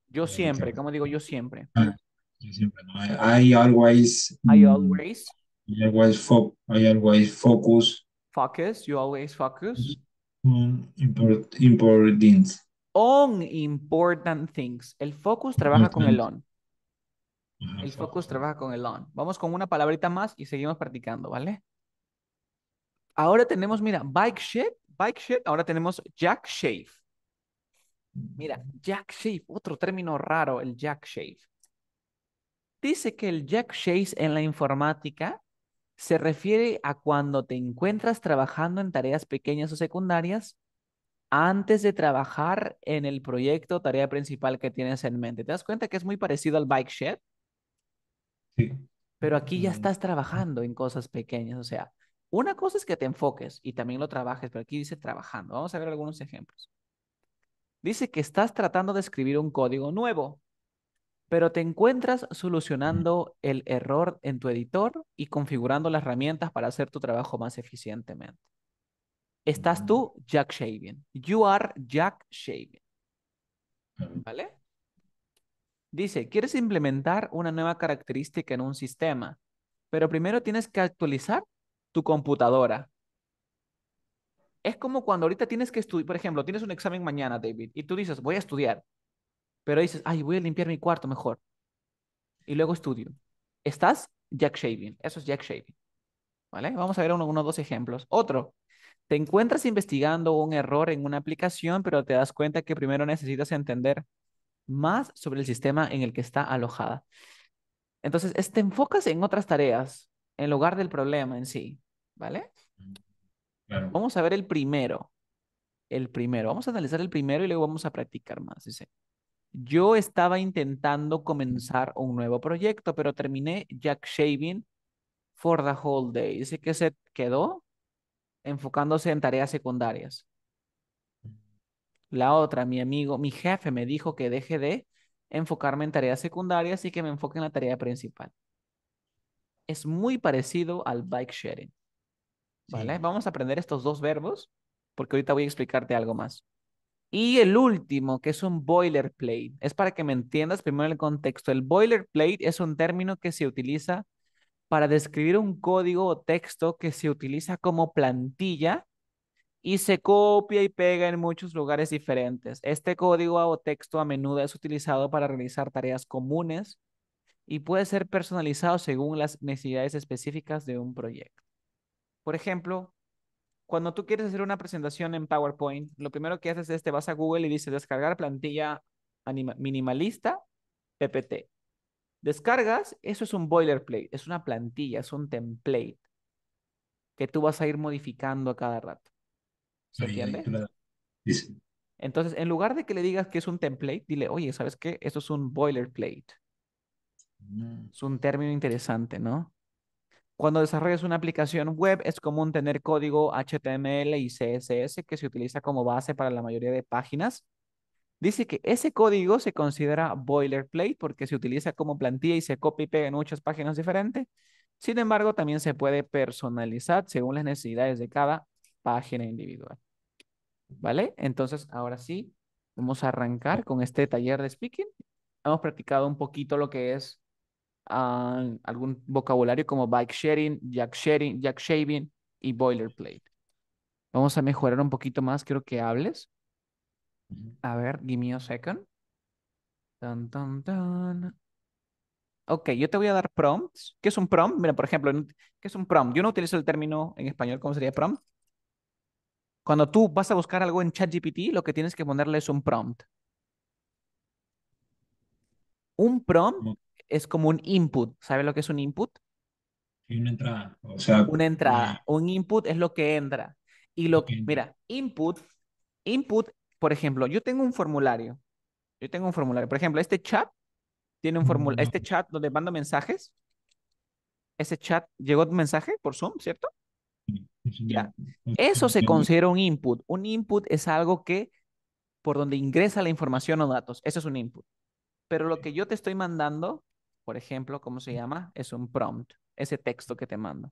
Yo siempre, como digo yo siempre? Ah, yo siempre, no. I, always... I always... I always focus. Focus, you always focus. Mm, on important things. important things. El focus trabaja con el on. el focus trabaja con el on. Vamos con una palabrita más y seguimos practicando, ¿vale? Ahora tenemos, mira, bike shape, bike shape, ahora tenemos jack shave. Mira, jack shave, otro término raro, el jack shave. Dice que el jack shave en la informática se refiere a cuando te encuentras trabajando en tareas pequeñas o secundarias antes de trabajar en el proyecto o tarea principal que tienes en mente. ¿Te das cuenta que es muy parecido al bike shed? Sí. Pero aquí ya mm, estás trabajando en cosas pequeñas, o sea, una cosa es que te enfoques y también lo trabajes, pero aquí dice trabajando. Vamos a ver algunos ejemplos. Dice que estás tratando de escribir un código nuevo pero te encuentras solucionando el error en tu editor y configurando las herramientas para hacer tu trabajo más eficientemente. Estás tú, Jack Shaving? You are Jack Shaving, ¿Vale? Dice, quieres implementar una nueva característica en un sistema, pero primero tienes que actualizar tu computadora. Es como cuando ahorita tienes que estudiar, por ejemplo, tienes un examen mañana, David, y tú dices, voy a estudiar pero dices, ay, voy a limpiar mi cuarto mejor. Y luego estudio. Estás Jack Shaving. Eso es Jack Shaving. ¿Vale? Vamos a ver uno, uno, dos ejemplos. Otro. Te encuentras investigando un error en una aplicación, pero te das cuenta que primero necesitas entender más sobre el sistema en el que está alojada. Entonces, te enfocas en otras tareas en lugar del problema en sí. ¿Vale? Vamos a ver el primero. El primero. Vamos a analizar el primero y luego vamos a practicar más. Dice, yo estaba intentando comenzar un nuevo proyecto, pero terminé Jack Shaving for the whole day. Dice que se quedó enfocándose en tareas secundarias. La otra, mi amigo, mi jefe me dijo que deje de enfocarme en tareas secundarias y que me enfoque en la tarea principal. Es muy parecido al bike sharing. ¿Vale? Vamos a aprender estos dos verbos porque ahorita voy a explicarte algo más. Y el último, que es un boilerplate, es para que me entiendas primero el contexto. El boilerplate es un término que se utiliza para describir un código o texto que se utiliza como plantilla y se copia y pega en muchos lugares diferentes. Este código o texto a menudo es utilizado para realizar tareas comunes y puede ser personalizado según las necesidades específicas de un proyecto. Por ejemplo, cuando tú quieres hacer una presentación en PowerPoint, lo primero que haces es te vas a Google y dices descargar plantilla minimalista PPT. Descargas, eso es un boilerplate, es una plantilla, es un template que tú vas a ir modificando a cada rato. ¿Se entiende? Entonces, en lugar de que le digas que es un template, dile, oye, ¿sabes qué? eso es un boilerplate. Mm. Es un término interesante, ¿no? Cuando desarrollas una aplicación web, es común tener código HTML y CSS que se utiliza como base para la mayoría de páginas. Dice que ese código se considera boilerplate porque se utiliza como plantilla y se copia y pega en muchas páginas diferentes. Sin embargo, también se puede personalizar según las necesidades de cada página individual. ¿Vale? Entonces, ahora sí, vamos a arrancar con este taller de speaking. Hemos practicado un poquito lo que es Ah, algún vocabulario como bike sharing, jack sharing, jack shaving y boilerplate. Vamos a mejorar un poquito más, quiero que hables. A ver, give me a second. Ok, yo te voy a dar prompts. ¿Qué es un prompt? Mira, por ejemplo, ¿qué es un prompt? Yo no utilizo el término en español, ¿cómo sería prompt? Cuando tú vas a buscar algo en ChatGPT, lo que tienes que ponerle es un prompt. Un prompt mm es como un input. ¿Sabe lo que es un input? Sí, una entrada. O sea, una entrada. Un input es lo que entra. Y lo que, mira, input, input, por ejemplo, yo tengo un formulario. Yo tengo un formulario. Por ejemplo, este chat tiene un formulario. Este chat donde mando mensajes. Ese chat llegó un mensaje por Zoom, ¿cierto? Ya. Eso se considera un input. Un input es algo que por donde ingresa la información o datos. Eso es un input. Pero lo que yo te estoy mandando por ejemplo, ¿cómo se llama? Es un prompt, ese texto que te mando.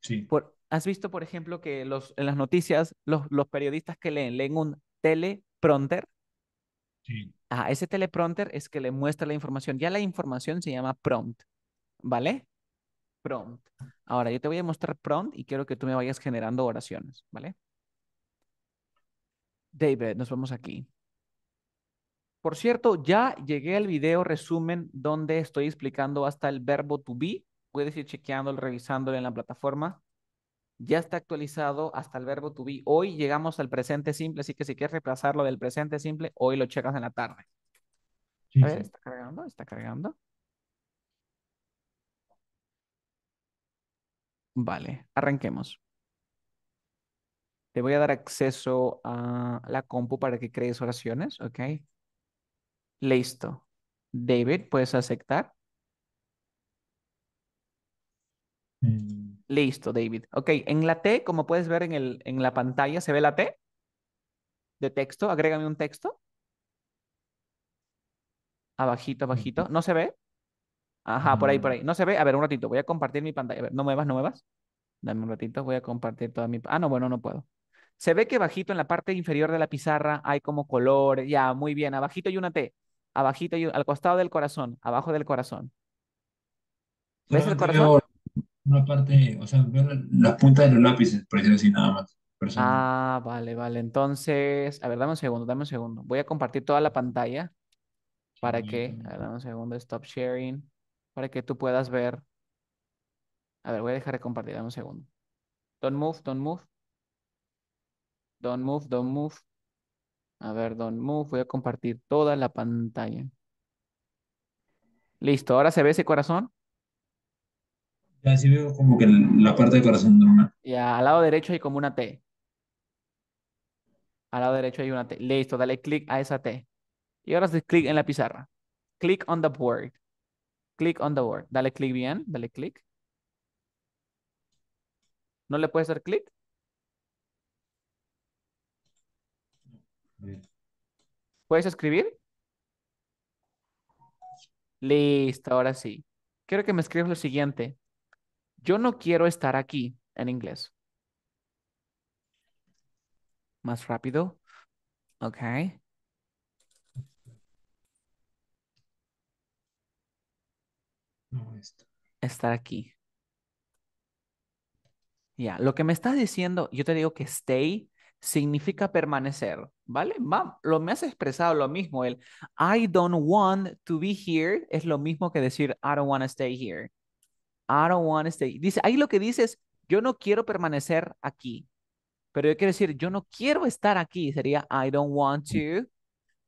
Sí. ¿Has visto, por ejemplo, que los, en las noticias los, los periodistas que leen, leen un teleprompter? Sí. Ah, ese teleprompter es que le muestra la información. Ya la información se llama prompt, ¿vale? Prompt. Ahora, yo te voy a mostrar prompt y quiero que tú me vayas generando oraciones, ¿vale? David, nos vamos aquí. Por cierto, ya llegué al video resumen donde estoy explicando hasta el verbo to be. Puedes ir chequeándolo, revisándolo en la plataforma. Ya está actualizado hasta el verbo to be. Hoy llegamos al presente simple, así que si quieres reemplazarlo del presente simple, hoy lo checas en la tarde. está cargando, está cargando. Vale, arranquemos. Te voy a dar acceso a la compu para que crees oraciones, ¿ok? Listo. David, ¿puedes aceptar? Mm. Listo, David. Ok, en la T, como puedes ver en, el, en la pantalla, ¿se ve la T? De texto, agrégame un texto. Abajito, abajito. ¿No se ve? Ajá, por ahí, por ahí. Mm. No se ve. A ver, un ratito. Voy a compartir mi pantalla. no muevas, no muevas. Dame un ratito. Voy a compartir toda mi. Ah, no, bueno, no puedo. Se ve que bajito en la parte inferior de la pizarra hay como color. Ya, muy bien. Abajito hay una T abajito, al costado del corazón, abajo del corazón. ¿Ves el corazón? una parte, o sea, las puntas de los lápices, por decirlo así, nada más. Ah, vale, vale. Entonces, a ver, dame un segundo, dame un segundo. Voy a compartir toda la pantalla para que, a ver, dame un segundo, stop sharing, para que tú puedas ver. A ver, voy a dejar de compartir, dame un segundo. Don't move, don't move. Don't move, don't move. A ver, Don move. Voy a compartir toda la pantalla. Listo, ¿ahora se ve ese corazón? Ya sí veo como que la parte de corazón de una. Ya, al lado derecho hay como una T. Al lado derecho hay una T. Listo, dale clic a esa T. Y ahora haces clic en la pizarra. Click on the board. Click on the board. Dale clic bien, dale clic. ¿No le puedes hacer clic? ¿Puedes escribir? Listo, ahora sí. Quiero que me escribas lo siguiente. Yo no quiero estar aquí en inglés. Más rápido. Ok. Estar aquí. Ya, lo que me estás diciendo, yo te digo que stay significa permanecer, ¿vale? lo me has expresado lo mismo, el I don't want to be here es lo mismo que decir I don't want to stay here. I don't want to stay. Dice, ahí lo que dices, yo no quiero permanecer aquí. Pero yo quiero decir, yo no quiero estar aquí. Sería I don't want to,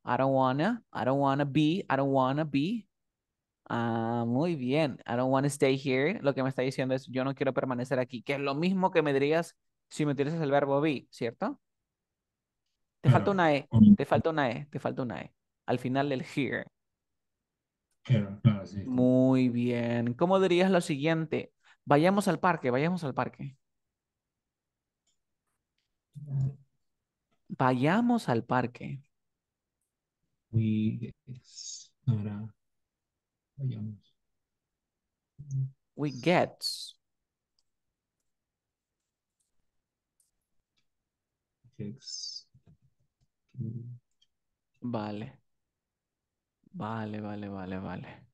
I don't wanna, I don't wanna be, I don't wanna be. Ah, muy bien. I don't want to stay here. Lo que me está diciendo es, yo no quiero permanecer aquí, que es lo mismo que me dirías si me utilizas el verbo be, ¿cierto? Te falta una E, te falta una E, te falta una E. Al final del here. Muy bien. ¿Cómo dirías lo siguiente? Vayamos al parque, vayamos al parque. Vayamos al parque. We ahora, vayamos. We get. Vale. Vale, vale, vale, vale.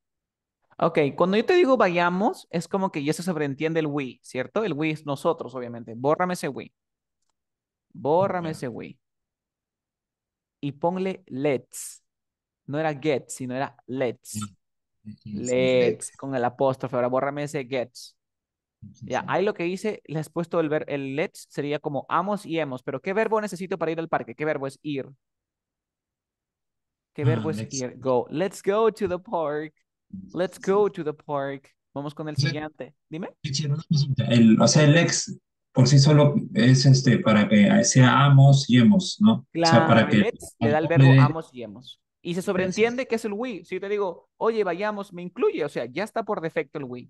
Ok, cuando yo te digo vayamos, es como que ya se sobreentiende el we, ¿cierto? El we es nosotros, obviamente. Bórrame ese we. Bórrame ese we. Y ponle let's. No era get, sino era let's. Mm, mm, mm, let's, con el apóstrofe. Ahora bórrame ese gets. Ya, ahí lo que hice, le has puesto el, ver, el let's, sería como amos y hemos, pero ¿qué verbo necesito para ir al parque? ¿Qué verbo es ir? ¿Qué verbo ah, es ir? Go. Let's go to the park. Let's go to the park. Vamos con el siguiente. Dime. o sea, el ex por sí solo es este para que sea amos y hemos, ¿no? o sea, para que le da el verbo amos y hemos. Y se sobreentiende que es el we. Si yo te digo, oye, vayamos, me incluye. O sea, ya está por defecto el we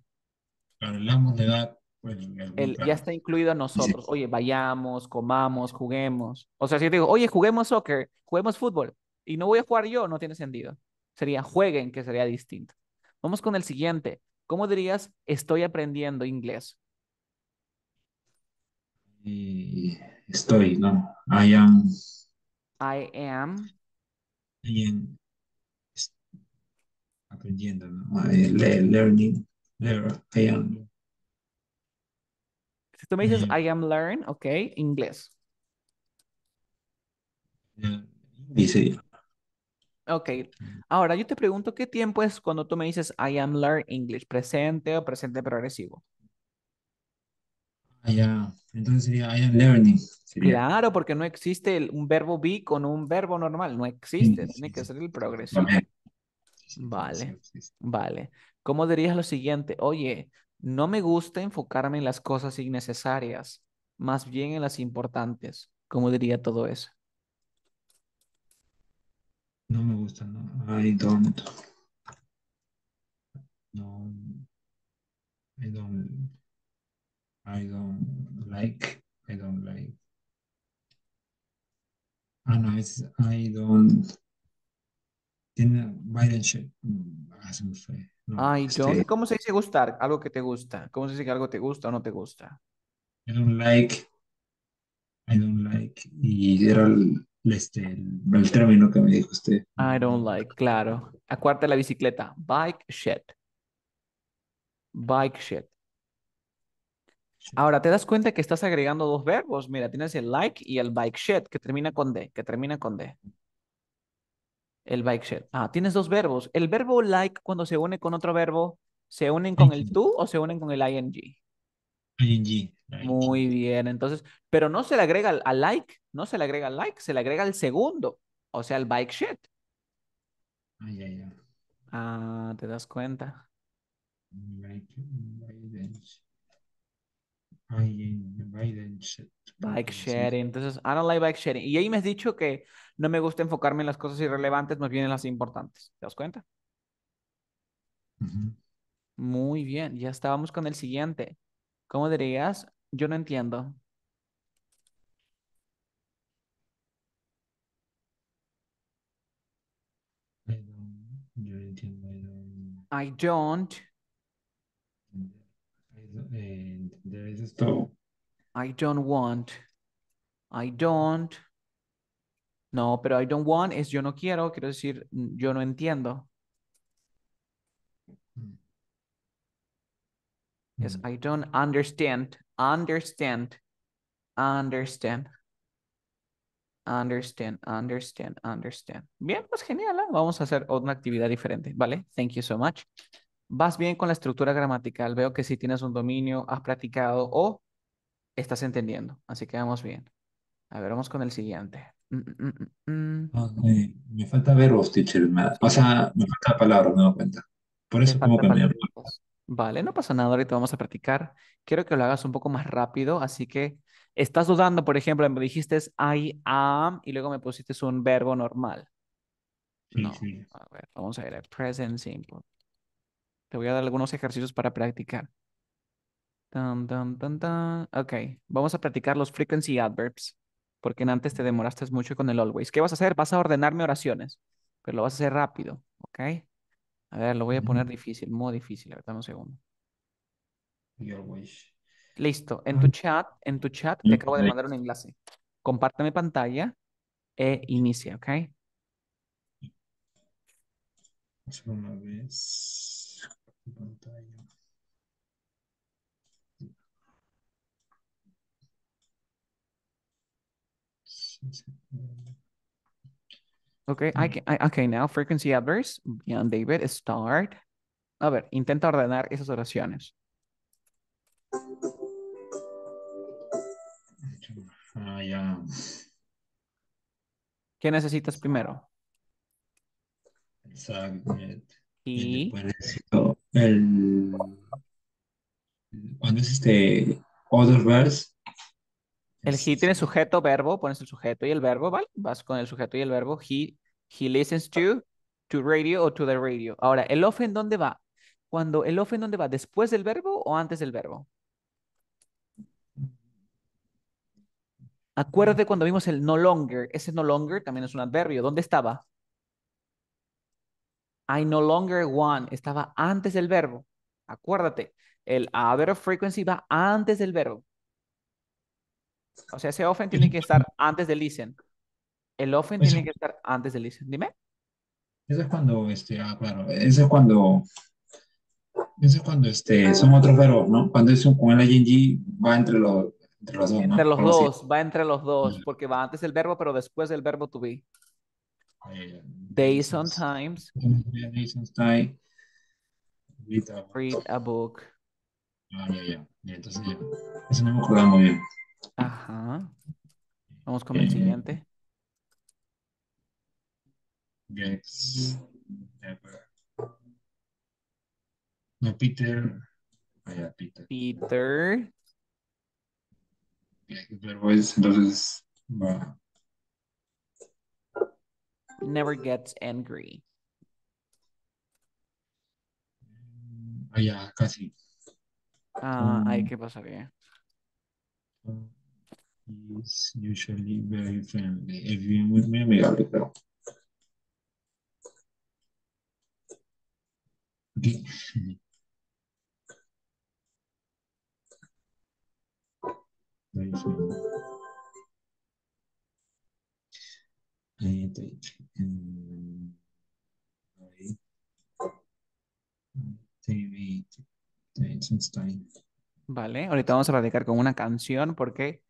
de edad pues, el, ya está incluido a nosotros. Oye, vayamos, comamos, juguemos. O sea, si yo digo, oye, juguemos soccer, juguemos fútbol, y no voy a jugar yo, no tiene sentido. Sería jueguen, que sería distinto. Vamos con el siguiente. ¿Cómo dirías, estoy aprendiendo inglés? Estoy, no. I am. I am. Aprendiendo, ¿no? learning. Si tú me dices I am learn, ok, inglés. Dice. Ok, ahora yo te pregunto qué tiempo es cuando tú me dices I am learn English, presente o presente progresivo. I ah, Entonces sería I am learning. Claro, porque no existe un verbo be con un verbo normal, no existe, tiene que ser el progresivo. Vale, vale. ¿Cómo dirías lo siguiente? Oye, no me gusta enfocarme en las cosas innecesarias, más bien en las importantes. ¿Cómo diría todo eso? No me gusta, no. I don't. No. I don't. I don't like. I don't like. Ah, no, es I don't. Tiene Biden mm, Ah, se me Mm. Ay, ¿cómo se dice gustar? Algo que te gusta. ¿Cómo se dice que algo te gusta o no te gusta? I don't like. I don't like. Y era este, el, término que me dijo usted. I don't like, claro. Acuérdate la bicicleta. Bike shit. Bike shit. Ahora, ¿te das cuenta que estás agregando dos verbos? Mira, tienes el like y el bike shit, que termina con D, que termina con D. El bike shed. Ah, tienes dos verbos. ¿El verbo like cuando se une con otro verbo, se unen con el tú o se unen con el ing? ING. Muy bien, entonces, pero no se le agrega al, like, no se le agrega al like, se le agrega al segundo, o sea, al bike shed. ya, ya. Ah, ¿te das cuenta? Bike sharing, entonces, I don't like bike sharing. Y ahí me has dicho que no me gusta enfocarme en las cosas irrelevantes, más bien en las importantes. ¿Te das cuenta? Muy bien, ya estábamos con el siguiente. ¿Cómo dirías? Yo no entiendo. I don't, yo no entiendo. I don't. Eh, I don't want. I don't. No, pero I don't want es yo no quiero, quiero decir mm, yo no entiendo. Yes, mm. I don't understand, understand, understand, understand, understand, understand. Bien, pues genial, ¿eh? vamos a hacer otra actividad diferente, ¿vale? Thank you so much. Vas bien con la estructura gramatical, veo que si sí tienes un dominio, has practicado o estás entendiendo, así que vamos bien. A ver, vamos con el siguiente. Mm, mm, mm, ah, me falta verbos, teacher. o sea, me falta palabras, me doy cuenta. Por eso como que verbos. Vale, no pasa nada, ahorita vamos a practicar. Quiero que lo hagas un poco más rápido, así que estás dudando, por ejemplo, me dijiste I am y luego me pusiste un verbo normal. no, a ver, vamos a ir a present simple. Te voy a dar algunos ejercicios para practicar. ok, vamos a practicar los frequency adverbs porque antes te demoraste mucho con el always. ¿Qué vas a hacer? Vas a ordenarme oraciones, pero lo vas a hacer rápido, ¿ok? A ver, lo voy a poner difícil, muy difícil. A ver, dame un segundo. Listo. En tu chat, en tu chat te acabo de mandar un enlace. Compárteme pantalla e inicia, ¿ok? Una vez. Pantalla. Okay, I mm. okay, now frequency adverbs. Bien, David, start. A ver, intenta ordenar esas oraciones. ya. ¿Qué necesitas primero? Exacto. Y... El... es este other verse? El he tiene este. sujeto, verbo, pones el sujeto y el verbo, ¿vale? Vas con el sujeto y el verbo. He, he listens to, to radio o to the radio. Ahora, ¿el off dónde va? Cuando el often dónde va, ¿después del verbo o antes del verbo? Acuérdate mm. cuando vimos el no longer. Ese no longer también es un adverbio. ¿Dónde estaba? I no longer want. Estaba antes del verbo. Acuérdate. El haber of frequency va antes del verbo. O sea, ese often tiene que estar antes del listen. El often tiene que estar antes del listen. Dime. Eso es cuando, este, ah, claro, eso es cuando, eso es cuando, este, son otros verbos, ¿no? Cuando es un, con el ing va entre los, entre los dos, Entre los dos, va entre los dos, porque va antes del verbo, pero después del verbo to be. Days times. Days Read a book. Ah, ya, ya. Entonces, ya. Eso no me acuerdo muy bien. Ajá. Vamos con el eh, siguiente. No, Peter. Ah, Peter. Peter. Pues, Never gets angry. Ah, casi. Ah, ahí mm. qué pasaría. He's usually very friendly. If you with me, I'll me ahorita. Okay. Very friendly. I take, um, mm, I, I take, take some time. Vale, ahorita vamos a platicar con una canción porque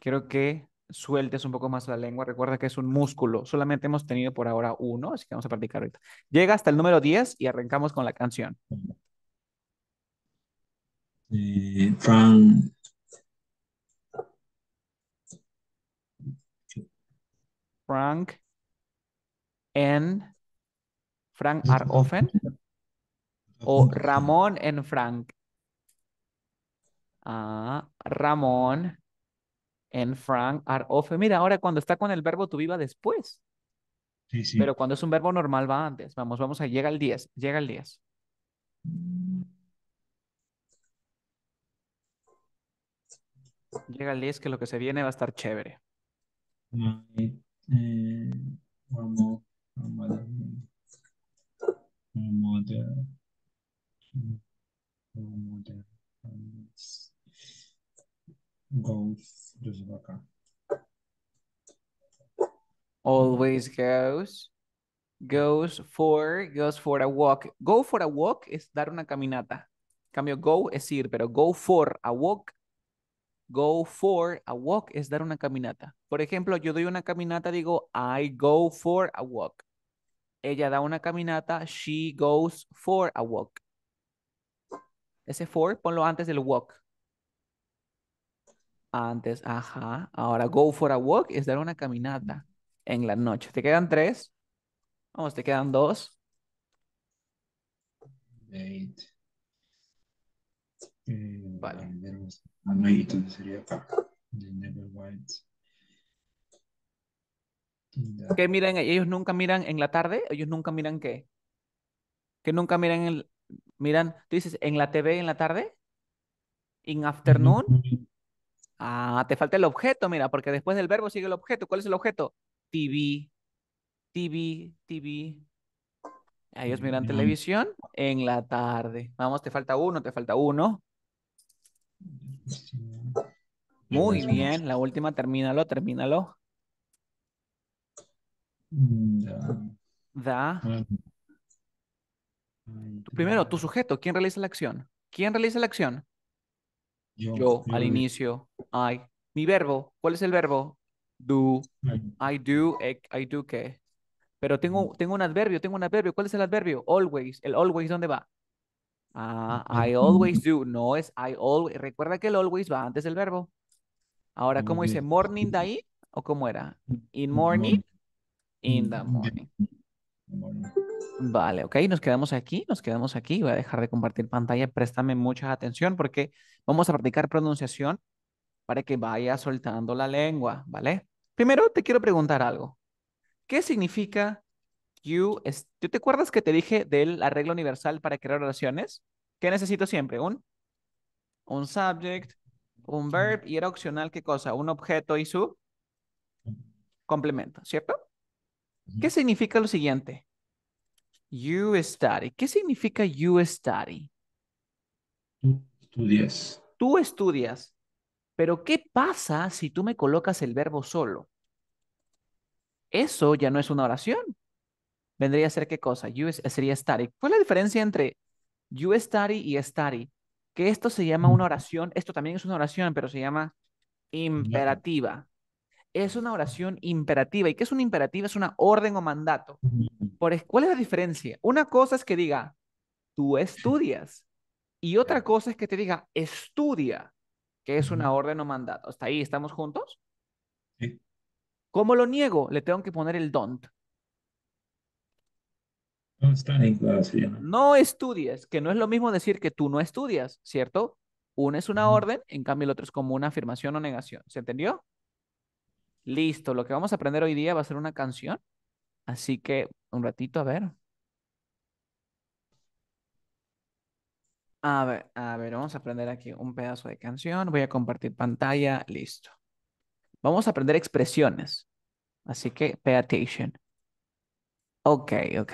quiero que sueltes un poco más la lengua. Recuerda que es un músculo. Solamente hemos tenido por ahora uno, así que vamos a practicar ahorita. Llega hasta el número 10 y arrancamos con la canción. Eh, Frank. Frank en Frank often o Ramón en Frank. A Ramón and Frank are of Mira, ahora cuando está con el verbo tú viva después. Sí, sí. Pero cuando es un verbo normal va antes. Vamos, vamos a llega al 10, llega al 10. Llega al 10 que lo que se viene va a estar chévere. eh, vamos, vamos, Goes, Always goes. Goes for, goes for a walk. Go for a walk es dar una caminata. Cambio go es ir, pero go for a walk. Go for a walk es dar una caminata. Por ejemplo, yo doy una caminata, digo I go for a walk. Ella da una caminata, she goes for a walk. Ese for, ponlo antes del walk. Antes, ajá. Ahora, go for a walk es dar una caminata en la noche. Te quedan tres. Vamos, te quedan dos. Eh, vale. sería ¿Qué miran? Ellos nunca miran en la tarde. Ellos nunca miran qué. Que nunca miran el, miran. Tú dices en la TV en la tarde. In afternoon. Ah, te falta el objeto, mira, porque después del verbo sigue el objeto. ¿Cuál es el objeto? TV, TV, TV. Ellos miran televisión en la tarde. Vamos, te falta uno, te falta uno. Muy bien, la última, termínalo, termínalo. Da. Primero, tu sujeto, ¿quién realiza la acción? ¿Quién realiza la acción? Yo, al inicio. I. Mi verbo. ¿Cuál es el verbo? Do. I do. Eh, I do qué. Pero tengo, mm. tengo un adverbio, tengo un adverbio. ¿Cuál es el adverbio? Always. ¿El always dónde va? Ah, mm, I mm, always do. No es I always. Recuerda que el always va antes del verbo. Ahora, ¿cómo dice? ¿Morning de ¿O cómo era? In morning. In the morning. Vale, ok, nos quedamos aquí, nos quedamos aquí. Voy a dejar de compartir pantalla. Préstame mucha atención porque Vamos a practicar pronunciación para que vaya soltando la lengua, ¿vale? Primero te quiero preguntar algo. ¿Qué significa you? ¿Tú te acuerdas que te dije del arreglo universal para crear oraciones? ¿Qué necesito siempre? Un, un subject, un verb y era opcional, ¿qué cosa? Un objeto y su complemento, ¿cierto? ¿Qué significa lo siguiente? You study. ¿Qué significa you study? Mm. Estudias. Tú estudias, pero ¿qué pasa si tú me colocas el verbo solo? Eso ya no es una oración. Vendría a ser qué cosa? You sería study. ¿Cuál es la diferencia entre you study y study? Que esto se llama una mm. oración, esto también es una oración, pero se llama imperativa. Es una oración imperativa. ¿Y qué es una imperativa? Es una orden o mandato. Mm. ¿Cuál es la diferencia? Una cosa es que diga, tú estudias. Y otra cosa es que te diga, estudia, que es una orden o mandato. ¿Hasta ahí estamos juntos? Sí. ¿Cómo lo niego? Le tengo que poner el don't. No estudies, que no es lo mismo decir que tú no estudias, ¿cierto? Una es una orden, en cambio el otro es como una afirmación o negación. ¿Se entendió? Listo, lo que vamos a aprender hoy día va a ser una canción. Así que un ratito, a ver. A ver, a ver, vamos a aprender aquí un pedazo de canción. Voy a compartir pantalla. Listo. Vamos a aprender expresiones. Así que pay attention. Ok, ok.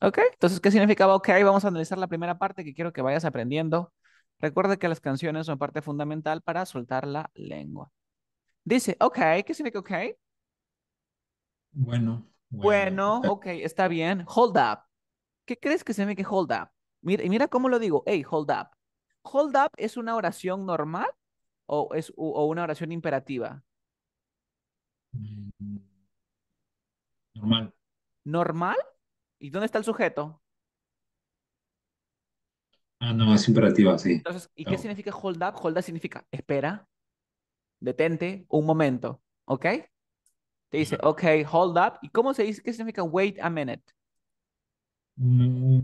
Ok, entonces, ¿qué significaba ok? Vamos a analizar la primera parte que quiero que vayas aprendiendo. Recuerda que las canciones son parte fundamental para soltar la lengua. Dice, ok, ¿qué significa ok? Bueno. Bueno, bueno ok, está bien. Hold up. ¿Qué crees que significa hold up? Mira, mira cómo lo digo, hey, hold up. Hold up es una oración normal o es una oración imperativa. Mm, normal. ¿Normal? ¿Y dónde está el sujeto? Ah, no, es imperativa, sí. Entonces, ¿y qué significa hold up? Hold up significa espera, detente un momento, ¿ok? Te dice, ok, hold up. ¿Y cómo se dice? ¿Qué significa wait a minute? Mm,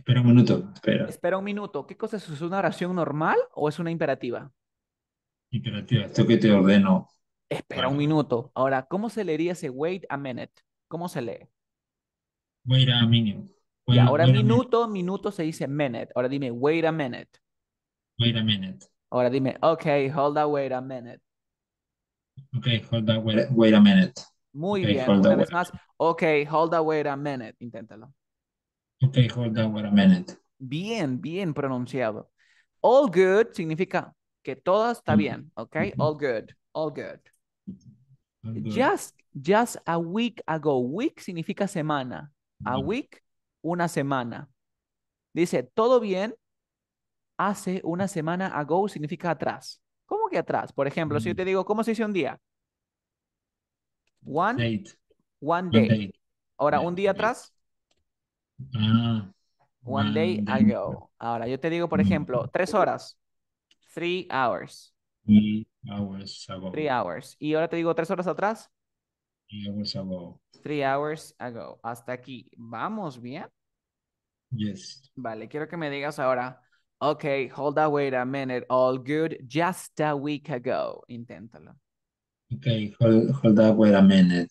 Espera un minuto, espera. Espera un minuto. ¿Qué cosa es? ¿Es una oración normal o es una imperativa? Imperativa, esto que te ordeno. Espera un minuto. Ahora, ¿cómo se leería ese wait a minute? ¿Cómo se lee? Wait a minute. ahora minuto, minuto se dice minute. Ahora dime, wait a minute. Wait a minute. Ahora dime, ok, hold that, wait a minute. Ok, hold that, wait, a minute. Muy bien, una vez más. Ok, hold that, wait a minute. Inténtalo. Okay, hold on a minute. Bien, bien pronunciado. All good significa que todo está bien, ¿ok? All good, all good. Just, just a week ago. Week significa semana. A week, una semana. Dice, todo bien hace una semana ago significa atrás. ¿Cómo que atrás? Por ejemplo, si yo mm. te digo, ¿cómo se dice un día? One, day. Ahora, un día atrás. Ah, one day ago. Ahora, yo te digo, por ejemplo, tres horas. Three hours. Three hours ago. Three hours. Y ahora te digo, tres horas atrás. Three hours ago. Three hours ago. Hasta aquí. ¿Vamos bien? Yes. Vale, quiero que me digas ahora. Ok, hold up, wait a minute. All good. Just a week ago. Inténtalo. Ok, hold, hold wait a minute.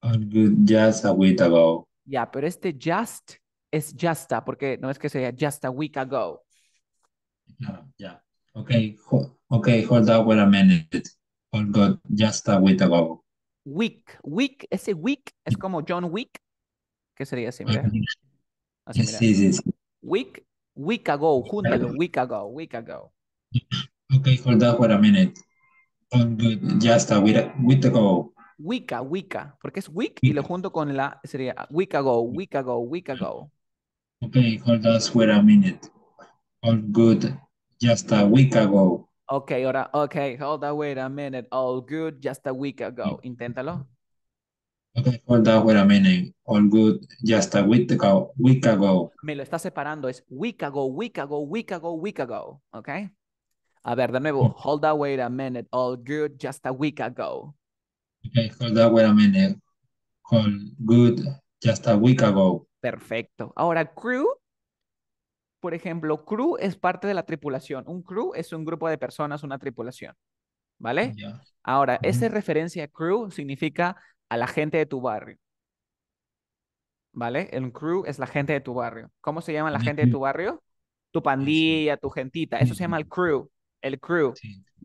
All good. Just a week ago. Ya, pero este just es justa, porque no es que sea just a week ago. Ya, yeah, okay, ok, hold up wait a minute. All good, just a week ago. Week, week, ese week es como John week? que sería siempre. Así, Sí, sí, sí. Week, week ago, júntalo, week ago, week ago. Ok, hold up wait a minute. Hold good, just a week ago. Wicca, Wicca, porque es Wic y lo junto con la, sería Wicca Go, Wicca Go, Wicca Go. Ok, hold on, wait a minute. All good, just a week ago. Ok, ahora, ok, hold on, wait a minute. All good, just a week ago. Inténtalo. Ok, hold on, wait a minute. All good, just a week ago. Week ago. Me lo está separando, es week ago, week ago, week ago, week ago. Ok. A ver, de nuevo. Hold on, wait a minute. All good, just a week ago good just a week ago. Perfecto. Ahora, crew, por ejemplo, crew es parte de la tripulación. Un crew es un grupo de personas, una tripulación. ¿Vale? Ahora, ese esa referencia crew significa a la gente de tu barrio. ¿Vale? El crew es la gente de tu barrio. ¿Cómo se llama la gente de tu barrio? Tu pandilla, tu gentita. Eso se llama el crew. El crew.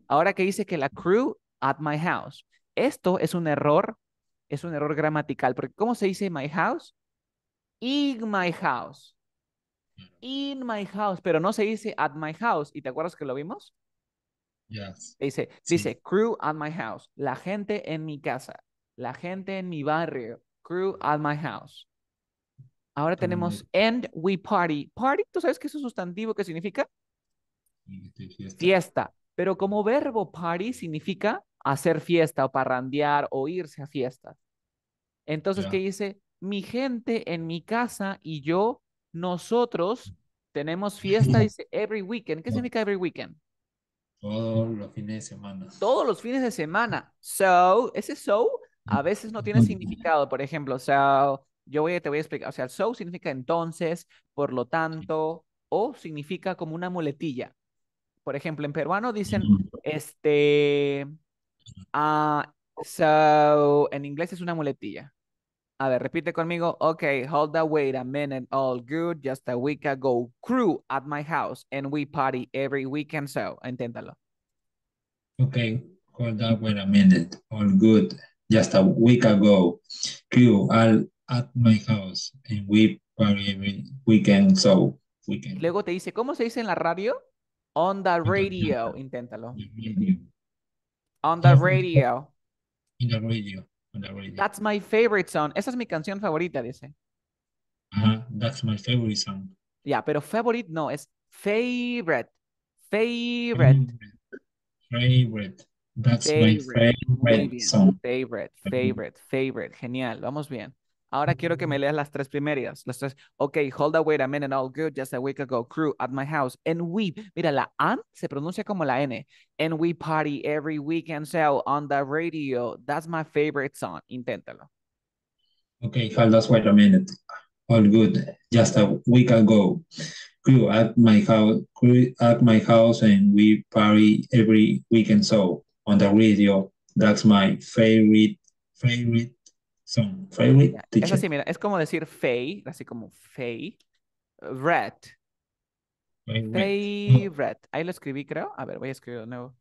Ahora que dice que la crew at my house. Esto es un error, es un error gramatical, porque ¿cómo se dice my house? In my house. In my house, pero no se dice at my house. ¿Y te acuerdas que lo vimos? Yes. Dice, dice crew at my house, la gente en mi casa, la gente en mi barrio, crew at my house. Ahora tenemos and we party. Party, ¿tú sabes qué es un sustantivo que significa? Fiesta. Pero como verbo party significa hacer fiesta o parrandear o irse a fiestas. Entonces, ¿qué dice? Mi gente en mi casa y yo, nosotros tenemos fiesta, dice, every weekend. ¿Qué significa every weekend? Todos los fines de semana. Todos los fines de semana. So, ese so a veces no tiene significado. Por ejemplo, so, yo voy, te voy a explicar. O sea, so significa entonces, por lo tanto, o significa como una muletilla. Por ejemplo, en peruano dicen, este, Ah, so, en inglés es una muletilla. A ver, repite conmigo. Okay, hold that, wait a minute. All good. Just a week ago, crew at my house and we party every weekend. So, inténtalo. Okay, hold that, wait a minute. All good. Just a week ago, crew all at my house and we party every weekend. So, weekend. Luego te dice, ¿cómo se dice en la radio? On the radio. Inténtalo. On the radio. radio. On the radio. That's my favorite song. Esa es mi canción favorita, dice. that's my favorite song. Ya, pero favorite no, es favorite. Favorite. Favorite. That's my favorite song. Favorite, favorite, favorite. Genial, vamos bien. Ahora quiero que me leas las tres primeras. Las tres. Ok, hold up, wait a minute, all good. Just a week ago, crew at my house. And we, mira, la an se pronuncia como la N. And we party every weekend, so on the radio. That's my favorite song. Inténtalo. Okay, hold up, wait a minute. All good. Just a week ago, crew at my house, crew at my house, and we party every weekend. So on the radio, that's my favorite favorite Son así, mira, es como decir Fay, así como Fay. Red. Favorite. Ahí lo escribí, creo. A ver, voy a escribir de nuevo.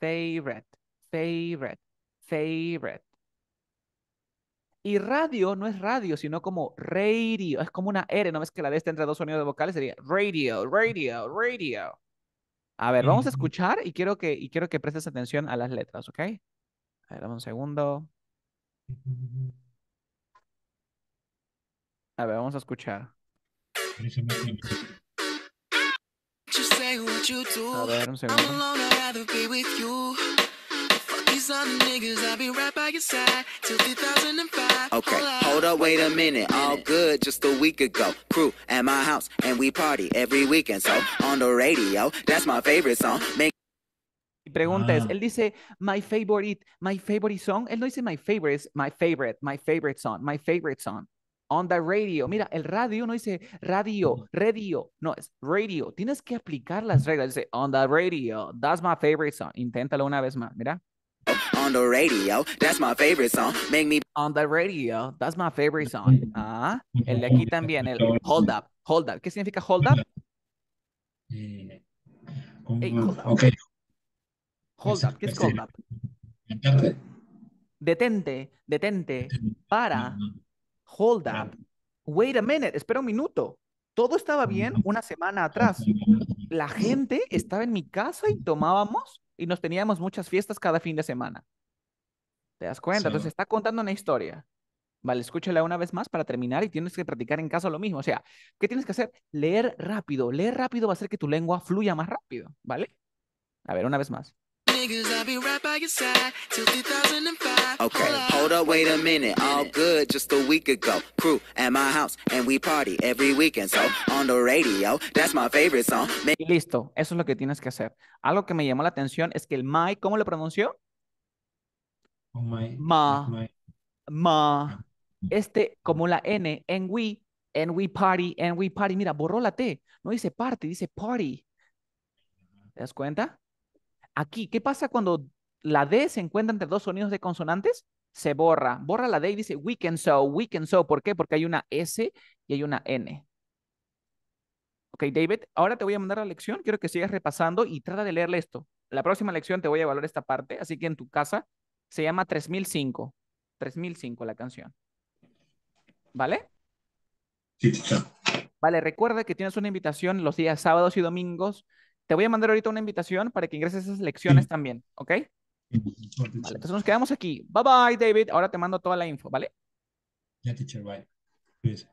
Favorite. Favorite. Favorite. Y radio no es radio, sino como radio. Es como una R, ¿no ves que la D está entre dos sonidos de vocales? Sería radio, radio, radio. A ver, vamos a escuchar y quiero que, y quiero que prestes atención a las letras, ¿ok? A ver, dame un segundo. A ver, vamos a escuchar. A Okay, hold up, wait a minute. All good just a week ago. Crew at my house, and we party every weekend. So on the radio, that's my favorite song. Make preguntas ah. él dice my favorite, my favorite song. Él no dice my favorite, my favorite, my favorite song, my favorite song. On the radio. Mira, el radio no dice radio, radio. No, es radio. Tienes que aplicar las reglas. Dice on the radio. That's my favorite song. Inténtalo una vez más. Mira. On the radio, that's my favorite song. Make me on the radio, that's my favorite song. Ah, el de aquí también, el hold up, hold up. ¿Qué significa hold up? Eh, hold Hold up. ¿Qué es hold up? Detente. Detente, Para. Hold up. Wait a minute. Espera un minuto. Todo estaba bien una semana atrás. La gente estaba en mi casa y tomábamos y nos teníamos muchas fiestas cada fin de semana. ¿Te das cuenta? Entonces está contando una historia. Vale, escúchala una vez más para terminar y tienes que practicar en casa lo mismo. O sea, ¿qué tienes que hacer? Leer rápido. Leer rápido va a hacer que tu lengua fluya más rápido, ¿vale? A ver, una vez más be right by your till 2005. Okay, hold, up, wait a minute. All good just a week ago. Crew at my house, and we party every weekend. So on the radio, that's my favorite song. Y listo, eso es lo que tienes que hacer. Algo que me llamó la atención es que el my, ¿cómo lo pronunció? Oh my. Ma. Oh, Ma. Este, como la N, en we, and we party, and we party. Mira, borró la T. No dice party, dice party. ¿Te das cuenta? Aquí, ¿qué pasa cuando la D se encuentra entre dos sonidos de consonantes? Se borra. Borra la D y dice we can so, we can so. ¿Por qué? Porque hay una S y hay una N. Ok, David, ahora te voy a mandar la lección. Quiero que sigas repasando y trata de leerle esto. La próxima lección te voy a evaluar esta parte, así que en tu casa se llama 3005. 3005 la canción. ¿Vale? Sí, Vale, recuerda que tienes una invitación los días sábados y domingos te voy a mandar ahorita una invitación para que ingreses a esas lecciones también, ¿ok? entonces nos quedamos aquí. Bye bye, David. Ahora te mando toda la info, ¿vale? Ya, teacher, bye.